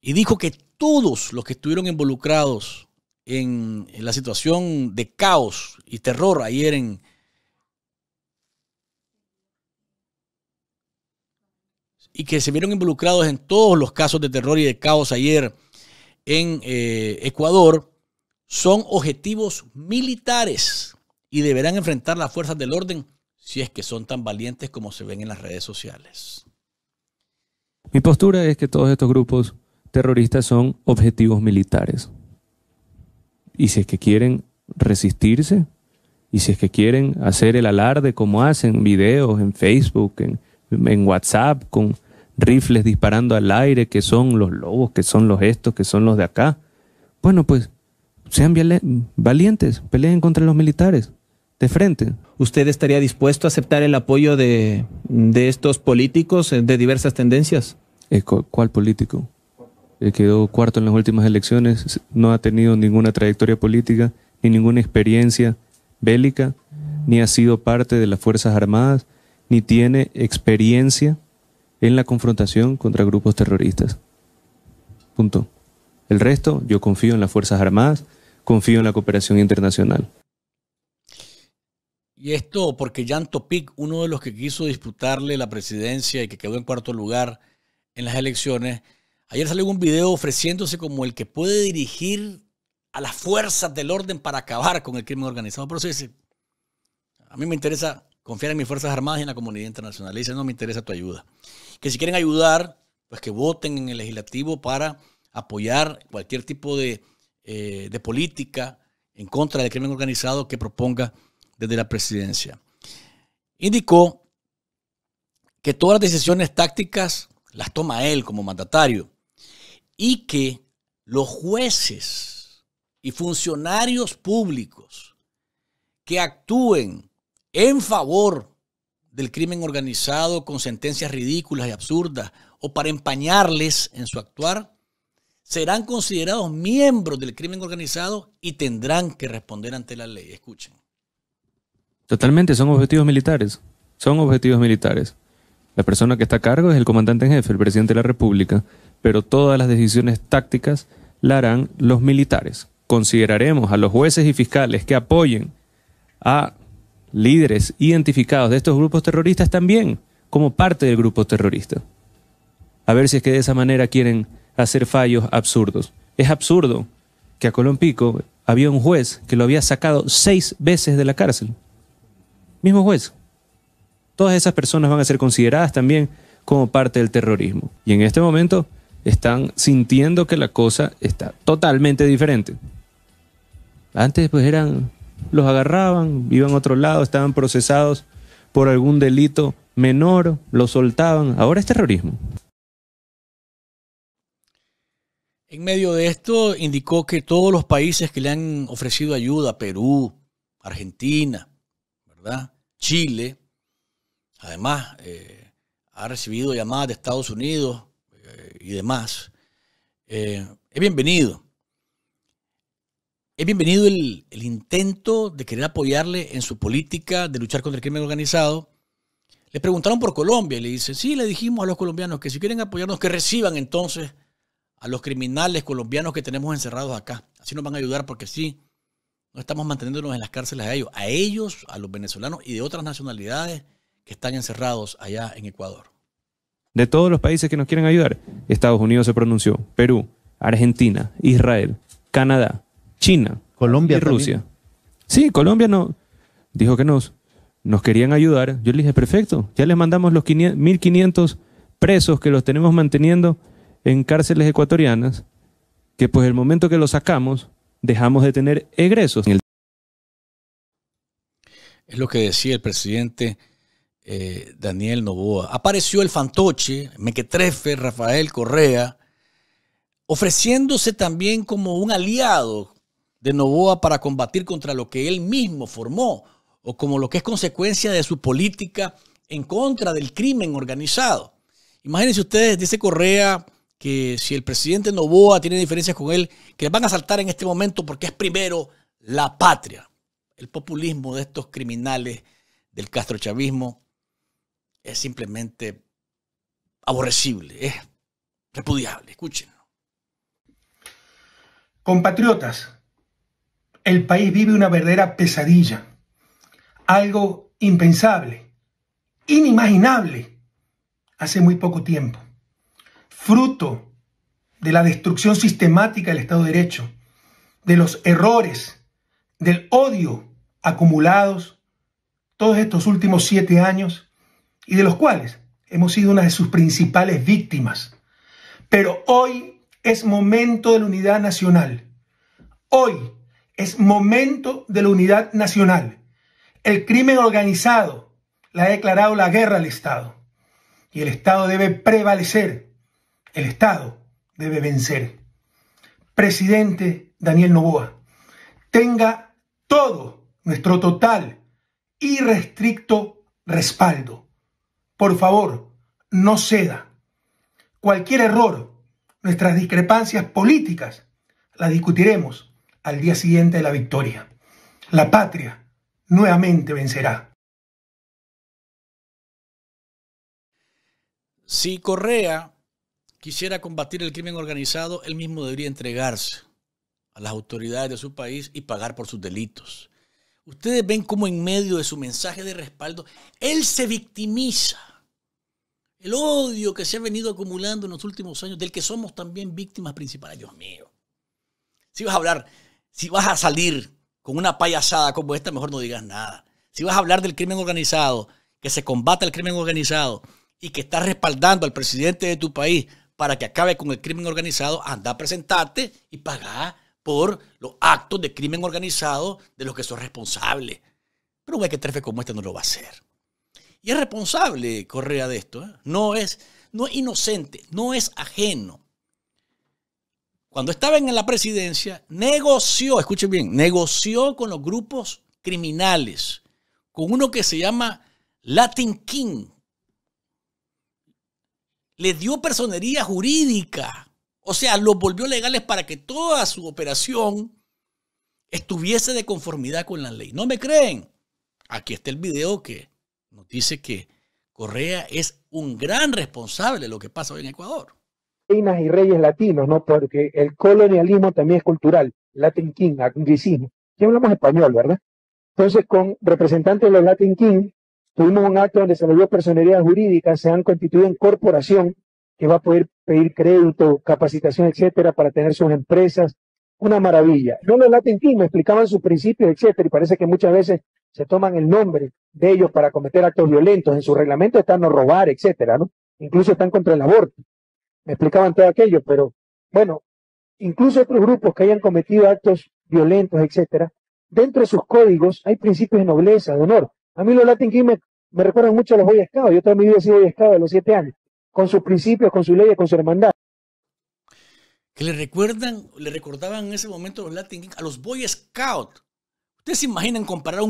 y dijo que todos los que estuvieron involucrados en, en la situación de caos y terror ayer en, y que se vieron involucrados en todos los casos de terror y de caos ayer en eh, Ecuador, son objetivos militares y deberán enfrentar las fuerzas del orden si es que son tan valientes como se ven en las redes sociales. Mi postura es que todos estos grupos terroristas son objetivos militares. Y si es que quieren resistirse, y si es que quieren hacer el alarde como hacen videos en Facebook, en, en WhatsApp, con rifles disparando al aire, que son los lobos, que son los estos, que son los de acá. Bueno, pues sean valientes, peleen contra los militares, de frente. ¿Usted estaría dispuesto a aceptar el apoyo de, estos políticos eh, de diversas tendencias? Eh, ¿Cuál político? Eh, quedó cuarto en las últimas elecciones, no ha tenido ninguna trayectoria política, ni ninguna experiencia bélica, ni ha sido parte de las Fuerzas Armadas, ni tiene experiencia en la confrontación contra grupos terroristas. Punto. El resto, yo confío en las Fuerzas Armadas, confío en la cooperación internacional. Y esto porque Jan Topic, uno de los que quiso disputarle la presidencia y que quedó en cuarto lugar en las elecciones, ayer salió un video ofreciéndose como el que puede dirigir a las fuerzas del orden para acabar con el crimen organizado. Por dice, a mí me interesa confiar en mis Fuerzas Armadas y en la comunidad internacional. Le no me interesa tu ayuda. Que si quieren ayudar, pues que voten en el legislativo para apoyar cualquier tipo de, eh, de política en contra del crimen organizado que proponga desde la presidencia. Indicó que todas las decisiones tácticas las toma él como mandatario y que los jueces y funcionarios públicos que actúen en favor del crimen organizado con sentencias ridículas y absurdas o para empañarles en su actuar, serán considerados miembros del crimen organizado y tendrán que responder ante la ley. Escuchen. Totalmente, son objetivos militares. Son objetivos militares. La persona que está a cargo es el comandante en jefe, el presidente de la República, pero todas las decisiones tácticas la harán los militares. Consideraremos a los jueces y fiscales que apoyen a líderes identificados de estos grupos terroristas también como parte del grupo terrorista. A ver si es que de esa manera quieren hacer fallos absurdos. Es absurdo que a Colón Pico había un juez que lo había sacado seis veces de la cárcel. Mismo juez. Todas esas personas van a ser consideradas también como parte del terrorismo. Y en este momento están sintiendo que la cosa está totalmente diferente. Antes pues eran los agarraban, iban a otro lado, estaban procesados por algún delito menor, los soltaban. Ahora es terrorismo. En medio de esto, indicó que todos los países que le han ofrecido ayuda, Perú, Argentina, ¿verdad? Chile, además, eh, ha recibido llamadas de Estados Unidos eh, y demás, eh, es bienvenido. Es bienvenido el, intento de querer apoyarle en su política de luchar contra el crimen organizado. Le preguntaron por Colombia y le dice sí, le dijimos a los colombianos que si quieren apoyarnos, que reciban entonces a los criminales colombianos que tenemos encerrados acá. Así nos van a ayudar porque sí, no estamos manteniéndonos en las cárceles a ellos, a ellos, a los venezolanos y de otras nacionalidades que están encerrados allá en Ecuador. De todos los países que nos quieren ayudar, Estados Unidos se pronunció, Perú, Argentina, Israel, Canadá, China, Colombia y Rusia. Sí, Colombia no dijo que nos nos querían ayudar. Yo le dije, "Perfecto, ya les mandamos los 1500 presos que los tenemos manteniendo en cárceles ecuatorianas, que pues el momento que los sacamos dejamos de tener egresos." Es lo que decía el presidente eh, Daniel Novoa. Apareció el fantoche, Mequetrefe, Rafael Correa, ofreciéndose también como un aliado, de Novoa para combatir contra lo que él mismo formó o como lo que es consecuencia de su política en contra del crimen organizado. Imagínense ustedes, dice Correa, que si el presidente Novoa tiene diferencias con él, que van a saltar en este momento porque es primero la patria. El populismo de estos criminales del castrochavismo es simplemente aborrecible, es repudiable. Escúchenlo. Compatriotas, el país vive una verdadera pesadilla, algo impensable, inimaginable, hace muy poco tiempo, fruto de la destrucción sistemática del Estado de Derecho, de los errores, del odio acumulados todos estos últimos siete años y de los cuales hemos sido una de sus principales víctimas. Pero hoy es momento de la unidad nacional. Hoy es momento de la unidad nacional. El crimen organizado la ha declarado la guerra al Estado. Y el Estado debe prevalecer. El Estado debe vencer. Presidente Daniel Novoa, tenga todo nuestro total y restricto respaldo. Por favor, no ceda. Cualquier error, nuestras discrepancias políticas, las discutiremos al día siguiente de la victoria. La patria nuevamente vencerá. Si Correa quisiera combatir el crimen organizado, él mismo debería entregarse a las autoridades de su país y pagar por sus delitos. Ustedes ven cómo en medio de su mensaje de respaldo, él se victimiza. El odio que se ha venido acumulando en los últimos años, del que somos también víctimas principales. Dios mío. Si vas a hablar si vas a salir con una payasada como esta, mejor no digas nada. Si vas a hablar del crimen organizado, que se combata el crimen organizado y que estás respaldando al presidente de tu país para que acabe con el crimen organizado, anda a presentarte y paga por los actos de crimen organizado de los que sos responsable. Pero un trefe como este no lo va a hacer. Y es responsable Correa de esto. ¿eh? No, es, no es inocente, no es ajeno cuando estaban en la presidencia, negoció, escuchen bien, negoció con los grupos criminales, con uno que se llama Latin King. Le dio personería jurídica, o sea, los volvió legales para que toda su operación estuviese de conformidad con la ley. ¿No me creen? Aquí está el video que nos dice que Correa es un gran responsable de lo que pasa hoy en Ecuador reinas y reyes latinos, ¿no? Porque el colonialismo también es cultural, Latin King, anglicismo. Ya hablamos español, ¿verdad? Entonces, con representantes de los Latin King, tuvimos un acto donde se le dio personería jurídica, se han constituido en corporación que va a poder pedir crédito, capacitación, etcétera, para tener sus empresas. Una maravilla. No los Latin King me explicaban sus principios, etcétera, y parece que muchas veces se toman el nombre de ellos para cometer actos violentos. En su reglamento están no robar, etcétera, ¿no? Incluso están contra el aborto me explicaban todo aquello, pero bueno, incluso otros grupos que hayan cometido actos violentos, etcétera, dentro de sus códigos hay principios de nobleza, de honor. A mí los Latin King me, recuerdan mucho a los Boy Scouts, yo toda mi vida he sido Boy Scout de los siete años, con sus principios, con su leyes, con su hermandad. Que le recuerdan, le recordaban en ese momento los Latin Kings, a los Boy Scouts. ¿Ustedes se imaginan comparar a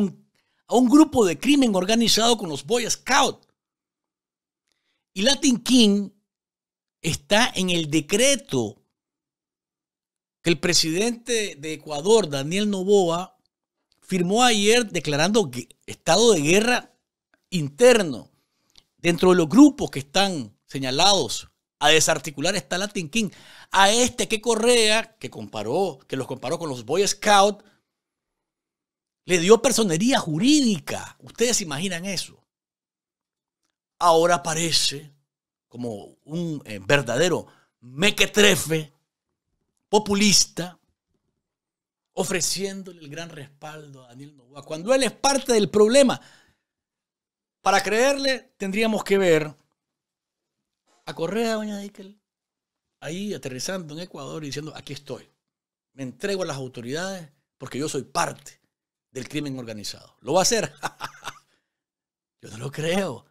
un grupo de crimen organizado con los Boy Scouts? Y Latin King está en el decreto que el presidente de Ecuador, Daniel Novoa, firmó ayer declarando estado de guerra interno dentro de los grupos que están señalados a desarticular está Latin King. A este que Correa, que comparó, que los comparó con los Boy Scouts, le dio personería jurídica. Ustedes se imaginan eso. Ahora parece como un eh, verdadero mequetrefe populista, ofreciéndole el gran respaldo a Daniel Novoa. Cuando él es parte del problema, para creerle tendríamos que ver a Correa, doña Dickel, ahí aterrizando en Ecuador y diciendo, aquí estoy, me entrego a las autoridades porque yo soy parte del crimen organizado. ¿Lo va a hacer? yo no lo creo.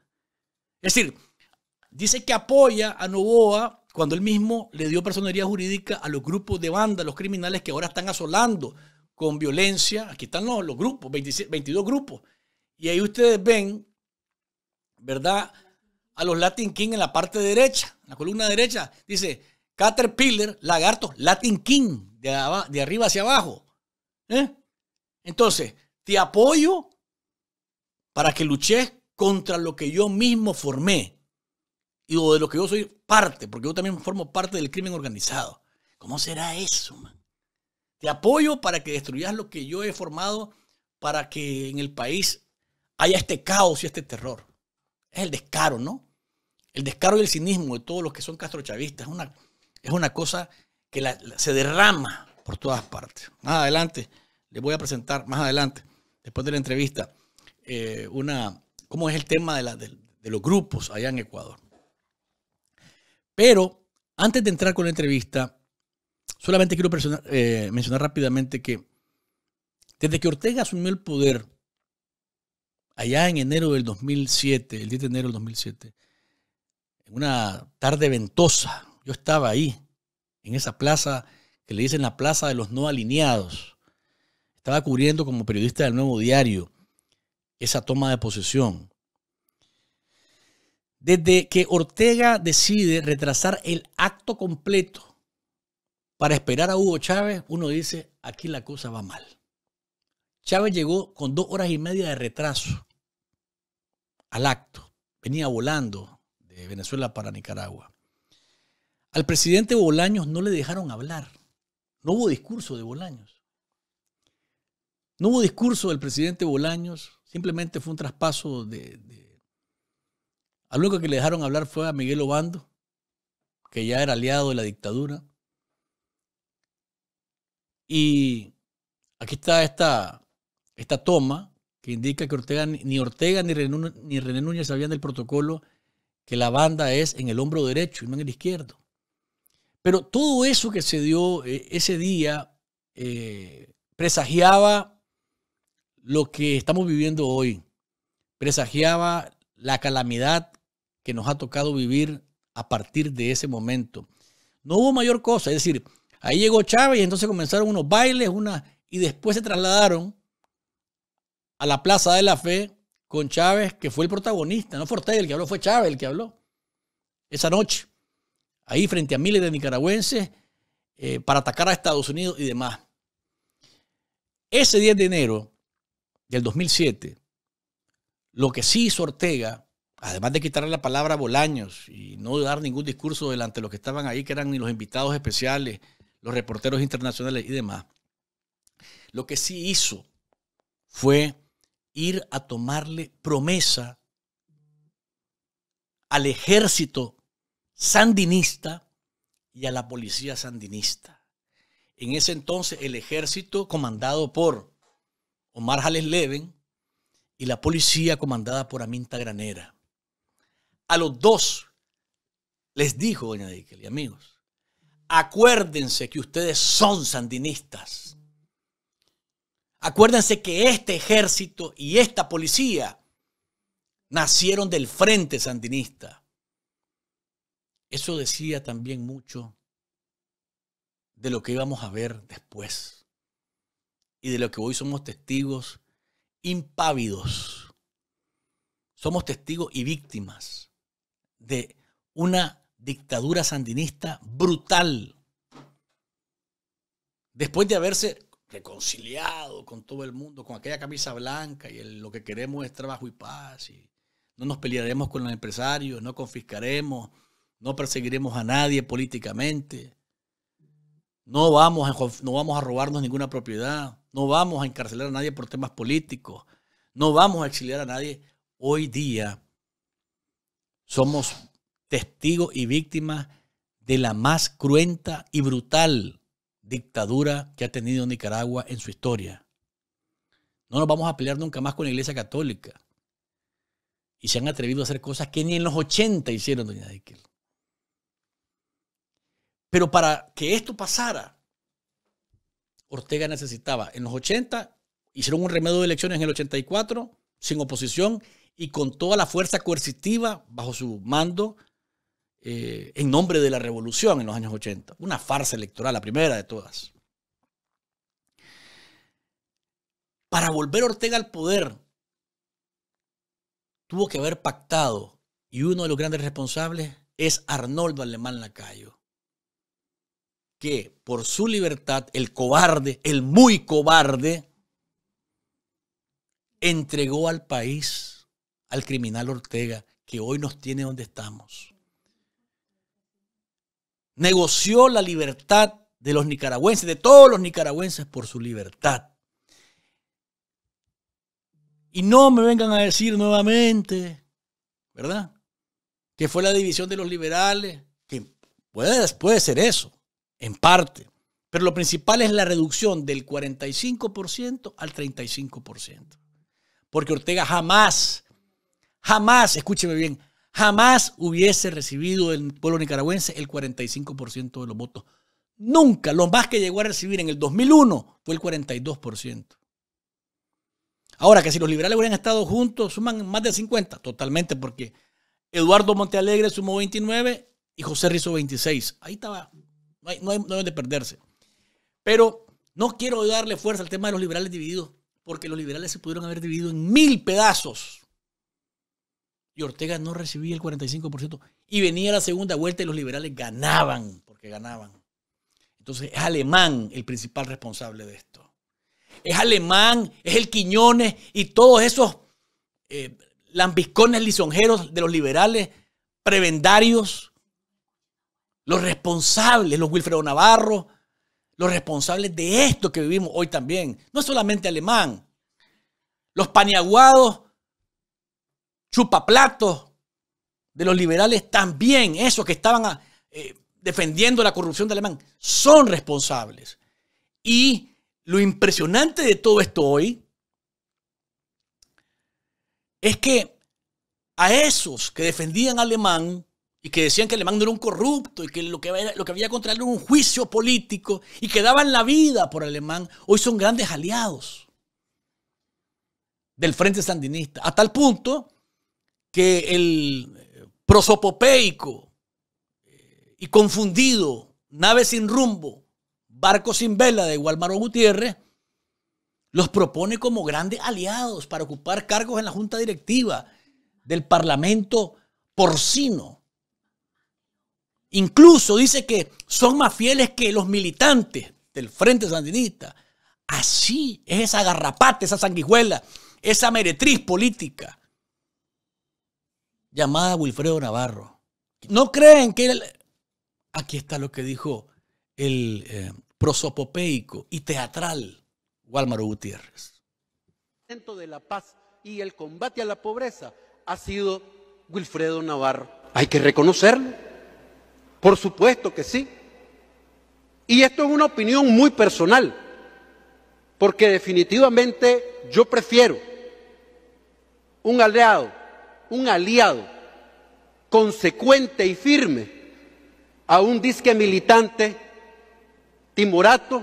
Es decir, Dice que apoya a Novoa cuando él mismo le dio personería jurídica a los grupos de banda, los criminales que ahora están asolando con violencia. Aquí están los, los grupos, 22 grupos. Y ahí ustedes ven, ¿verdad? A los Latin King en la parte derecha, en la columna derecha. Dice Caterpillar, lagarto, Latin King, de, arriba hacia abajo. ¿Eh? Entonces, te apoyo para que luches contra lo que yo mismo formé y de lo que yo soy parte, porque yo también formo parte del crimen organizado. ¿Cómo será eso, Te apoyo para que destruyas lo que yo he formado para que en el país haya este caos y este terror. Es el descaro, ¿no? El descaro y el cinismo de todos los que son castrochavistas. Es una, es una cosa que se derrama por todas partes. Más adelante, les voy a presentar, más adelante, después de la entrevista, eh, una, cómo es el tema de los grupos allá en Ecuador. Pero antes de entrar con la entrevista, solamente quiero eh, mencionar rápidamente que desde que Ortega asumió el poder, allá en enero del 2007, el 10 de enero del 2007, en una tarde ventosa, yo estaba ahí, en esa plaza que le dicen la plaza de los no alineados. Estaba cubriendo como periodista del nuevo diario esa toma de posesión. Desde que Ortega decide retrasar el acto completo para esperar a Hugo Chávez, uno dice, aquí la cosa va mal. Chávez llegó con dos horas y media de retraso al acto. Venía volando de Venezuela para Nicaragua. Al presidente Bolaños no le dejaron hablar. No hubo discurso de Bolaños. No hubo discurso del presidente Bolaños. Simplemente fue un traspaso de, de al único que le dejaron hablar fue a Miguel Obando, que ya era aliado de la dictadura. Y aquí está esta, esta toma que indica que Ortega, ni Ortega ni René, Núñez sabían del protocolo que la banda es en el hombro derecho y no en el izquierdo. Pero todo eso que se dio eh, ese día eh, presagiaba lo que estamos viviendo hoy, presagiaba la calamidad que nos ha tocado vivir a partir de ese momento. No hubo mayor cosa, es decir, ahí llegó Chávez y entonces comenzaron unos bailes, una, y después se trasladaron a la Plaza de la Fe con Chávez, que fue el protagonista, no fue Ortega el que habló, fue Chávez el que habló esa noche, ahí frente a miles de nicaragüenses eh, para atacar a Estados Unidos y demás. Ese 10 de enero del 2007, lo que sí hizo Ortega además de quitarle la palabra a Bolaños y no dar ningún discurso delante de los que estaban ahí, que eran ni los invitados especiales, los reporteros internacionales y demás, lo que sí hizo fue ir a tomarle promesa al ejército sandinista y a la policía sandinista. En ese entonces el ejército comandado por Omar Jales Leven y la policía comandada por Aminta Granera a los dos les dijo, doña amigos, acuérdense que ustedes son sandinistas. Acuérdense que este ejército y esta policía nacieron del frente sandinista. Eso decía también mucho de lo que íbamos a ver después y de lo que hoy somos testigos impávidos. Somos testigos y víctimas de una dictadura sandinista brutal. Después de haberse reconciliado con todo el mundo, con aquella camisa blanca y lo que queremos es trabajo y paz, y no nos pelearemos con los empresarios, no confiscaremos, no perseguiremos a nadie políticamente, no vamos no vamos a robarnos ninguna propiedad, no vamos a encarcelar a nadie por temas políticos, no vamos a exiliar a nadie. Hoy día somos testigos y víctimas de la más cruenta y brutal dictadura que ha tenido Nicaragua en su historia. No nos vamos a pelear nunca más con la Iglesia Católica. Y se han atrevido a hacer cosas que ni en los 80 hicieron, doña Dickel. Pero para que esto pasara, Ortega necesitaba, en los 80, hicieron un remedio de elecciones en el 84, sin oposición, y con toda la fuerza coercitiva bajo su mando eh, en nombre de la revolución en los años 80. Una farsa electoral, la primera de todas. Para volver Ortega al poder, tuvo que haber pactado, y uno de los grandes responsables es Arnoldo Alemán Lacayo, que por su libertad, el cobarde, el muy cobarde, entregó al país al criminal Ortega, que hoy nos tiene donde estamos. Negoció la libertad de los nicaragüenses, de todos los nicaragüenses por su libertad. Y no me vengan a decir nuevamente, ¿verdad? Que fue la división de los liberales, que puede, ser eso, en parte. Pero lo principal es la reducción del 45% al 35%. Porque Ortega jamás jamás, escúcheme bien, jamás hubiese recibido el pueblo nicaragüense el 45% de los votos. Nunca. Lo más que llegó a recibir en el 2001 fue el 42%. Ahora, que si los liberales hubieran estado juntos, suman más de 50, totalmente, porque Eduardo Montealegre sumó 29 y José Rizo 26. Ahí estaba, no hay, no de perderse. Pero no quiero darle fuerza al tema de los liberales divididos, porque los liberales se pudieron haber dividido en mil pedazos y Ortega no recibía el 45%. Y venía la segunda vuelta y los liberales ganaban, porque ganaban. Entonces es Alemán el principal responsable de esto. Es Alemán, es el Quiñones y todos esos eh, lambiscones lisonjeros de los liberales, prebendarios, los responsables, los Wilfredo Navarro, los responsables de esto que vivimos hoy también. No solamente Alemán. Los paniaguados chupaplatos de los liberales también, esos que estaban ah, eh, defendiendo la corrupción de Alemán, son responsables. Y lo impresionante de todo esto hoy es que a esos que defendían a Alemán y que decían que Alemán no era un corrupto y que lo que, lo que había contra él era un juicio político y que daban la vida por Alemán, hoy son grandes aliados del Frente Sandinista. A tal punto que el prosopopeico eh, y confundido, nave sin rumbo, barco sin vela de Gualmaro Gutiérrez, los propone como grandes aliados para ocupar cargos en la junta directiva del Parlamento porcino. Incluso dice que son más fieles que los militantes del Frente Sandinista. Así es esa garrapata, esa sanguijuela, esa meretriz política llamada Wilfredo Navarro. ¿No creen que Aquí está lo que dijo el eh, prosopopeico y teatral Walmaro Gutiérrez. de la paz y el combate a la pobreza ha sido Wilfredo Navarro. Hay que reconocerlo. Por supuesto que sí. Y esto es una opinión muy personal, porque definitivamente yo prefiero un aliado un aliado consecuente y firme a un disque militante timorato,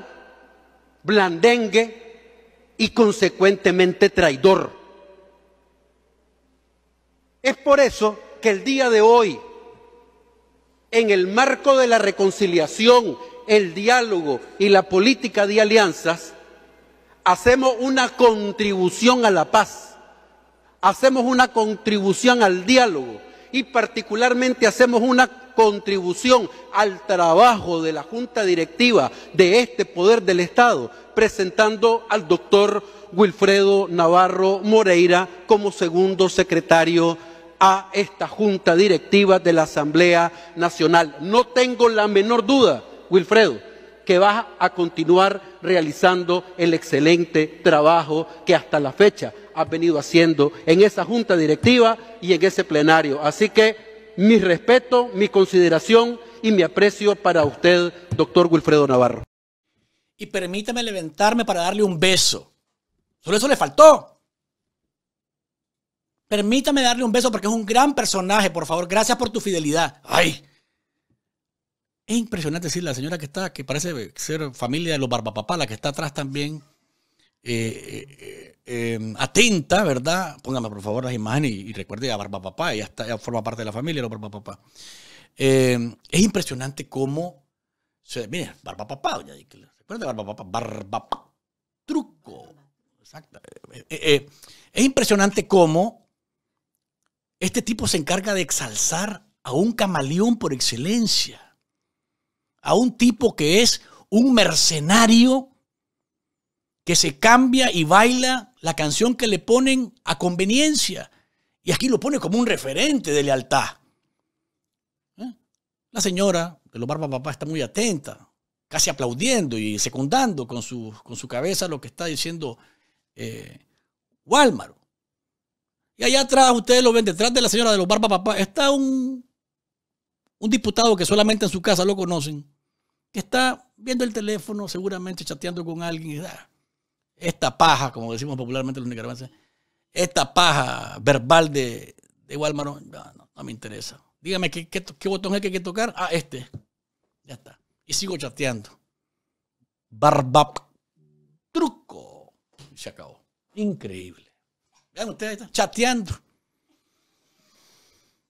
blandengue y consecuentemente traidor. Es por eso que el día de hoy, en el marco de la reconciliación, el diálogo y la política de alianzas, hacemos una contribución a la paz hacemos una contribución al diálogo y particularmente hacemos una contribución al trabajo de la Junta Directiva de este poder del Estado, presentando al doctor Wilfredo Navarro Moreira como segundo secretario a esta Junta Directiva de la Asamblea Nacional. No tengo la menor duda, Wilfredo, que vas a continuar realizando el excelente trabajo que hasta la fecha has venido haciendo en esa junta directiva y en ese plenario. Así que mi respeto, mi consideración y mi aprecio para usted, doctor Wilfredo Navarro. Y permítame levantarme para darle un beso. Solo eso le faltó. Permítame darle un beso porque es un gran personaje, por favor. Gracias por tu fidelidad. ¡Ay! Es impresionante decir la señora que está, que parece ser familia de los barbapapá, la que está atrás también, eh, eh, eh, em, atenta, ¿verdad? Póngame por favor las imágenes y, recuerde a barbapapá, ella, está, forma parte de la familia de los barbapapá. Em, es impresionante cómo, mire, barbapapá, recuerde barbapapá, truco. Exacto. es impresionante cómo este tipo se encarga de exalzar a un camaleón por excelencia a un tipo que es un mercenario que se cambia y baila la canción que le ponen a conveniencia. Y aquí lo pone como un referente de lealtad. ¿Eh? La señora de los Barba Papá está muy atenta, casi aplaudiendo y secundando con su, con su cabeza lo que está diciendo eh, Y allá atrás, ustedes lo ven, detrás de la señora de los Barba Papá, está un un diputado que solamente en su casa lo conocen, que está viendo el teléfono, seguramente chateando con alguien. Esta paja, como decimos popularmente los nicaragüenses, esta paja verbal de, de no, no, me interesa. Dígame ¿qué, qué, qué botón es que hay que tocar. Ah, este. Ya está. Y sigo chateando. Barbap. Truco. Se acabó. Increíble. Vean ustedes, chateando.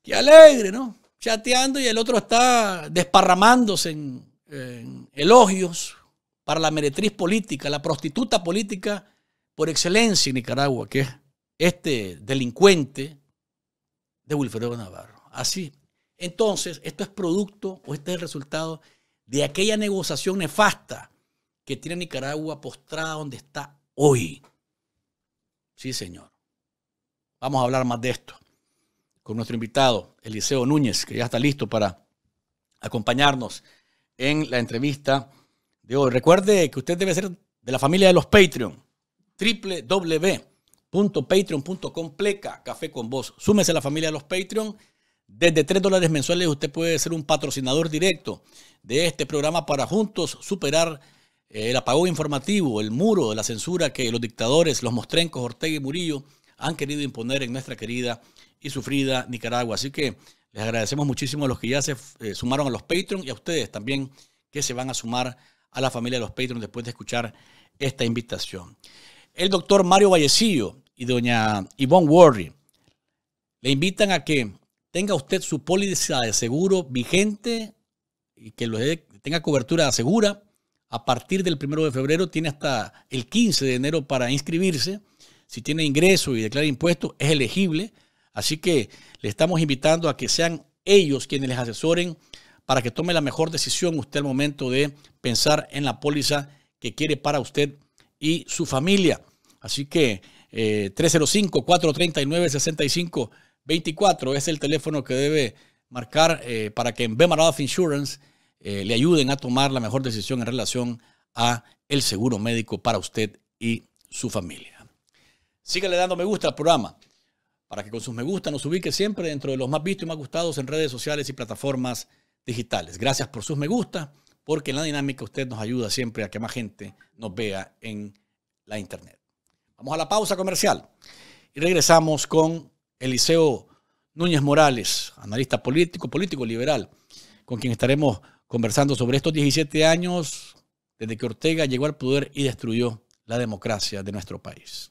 Qué alegre, ¿no? chateando y el otro está desparramándose en, elogios para la meretriz política, la prostituta política por excelencia en Nicaragua, que es este delincuente de Wilfredo Navarro. Así. Entonces, esto es producto o este es el resultado de aquella negociación nefasta que tiene Nicaragua postrada donde está hoy. Sí, señor. Vamos a hablar más de esto con nuestro invitado, Eliseo Núñez, que ya está listo para acompañarnos en la entrevista de hoy. Recuerde que usted debe ser de la familia de los Patreon, www.patreon.com pleca café con voz. Súmese a la familia de los Patreon. Desde 3 dólares mensuales usted puede ser un patrocinador directo de este programa para juntos superar eh, el apagón informativo, el muro de la censura que los dictadores, los mostrencos Ortega y Murillo han querido imponer en nuestra querida y sufrida Nicaragua. Así que les agradecemos muchísimo a los que ya se eh, sumaron a los Patreon y a ustedes también que se van a sumar a la familia de los Patreon después de escuchar esta invitación. El doctor Mario Vallecillo y doña Yvonne Worry le invitan a que tenga usted su póliza de seguro vigente y que tenga cobertura segura. A partir del primero de febrero tiene hasta el 15 de enero para inscribirse. Si tiene ingreso y declara impuestos, es elegible Así que le estamos invitando a que sean ellos quienes les asesoren para que tome la mejor decisión usted al momento de pensar en la póliza que quiere para usted y su familia. Así que 305-439-6524 eh, es el teléfono que debe marcar eh, para que en Bemaroff Insurance eh, le ayuden a tomar la mejor decisión en relación a el seguro médico para usted y su familia. le dando me gusta al programa para que con sus me gusta nos ubique siempre dentro de los más vistos y más gustados en redes sociales y plataformas digitales. Gracias por sus me gusta, porque en la dinámica usted nos ayuda siempre a que más gente nos vea en la internet. Vamos a la pausa comercial y regresamos con Eliseo Núñez Morales, analista político, político liberal, con quien estaremos conversando sobre estos 17 años desde que Ortega llegó al poder y destruyó la democracia de nuestro país.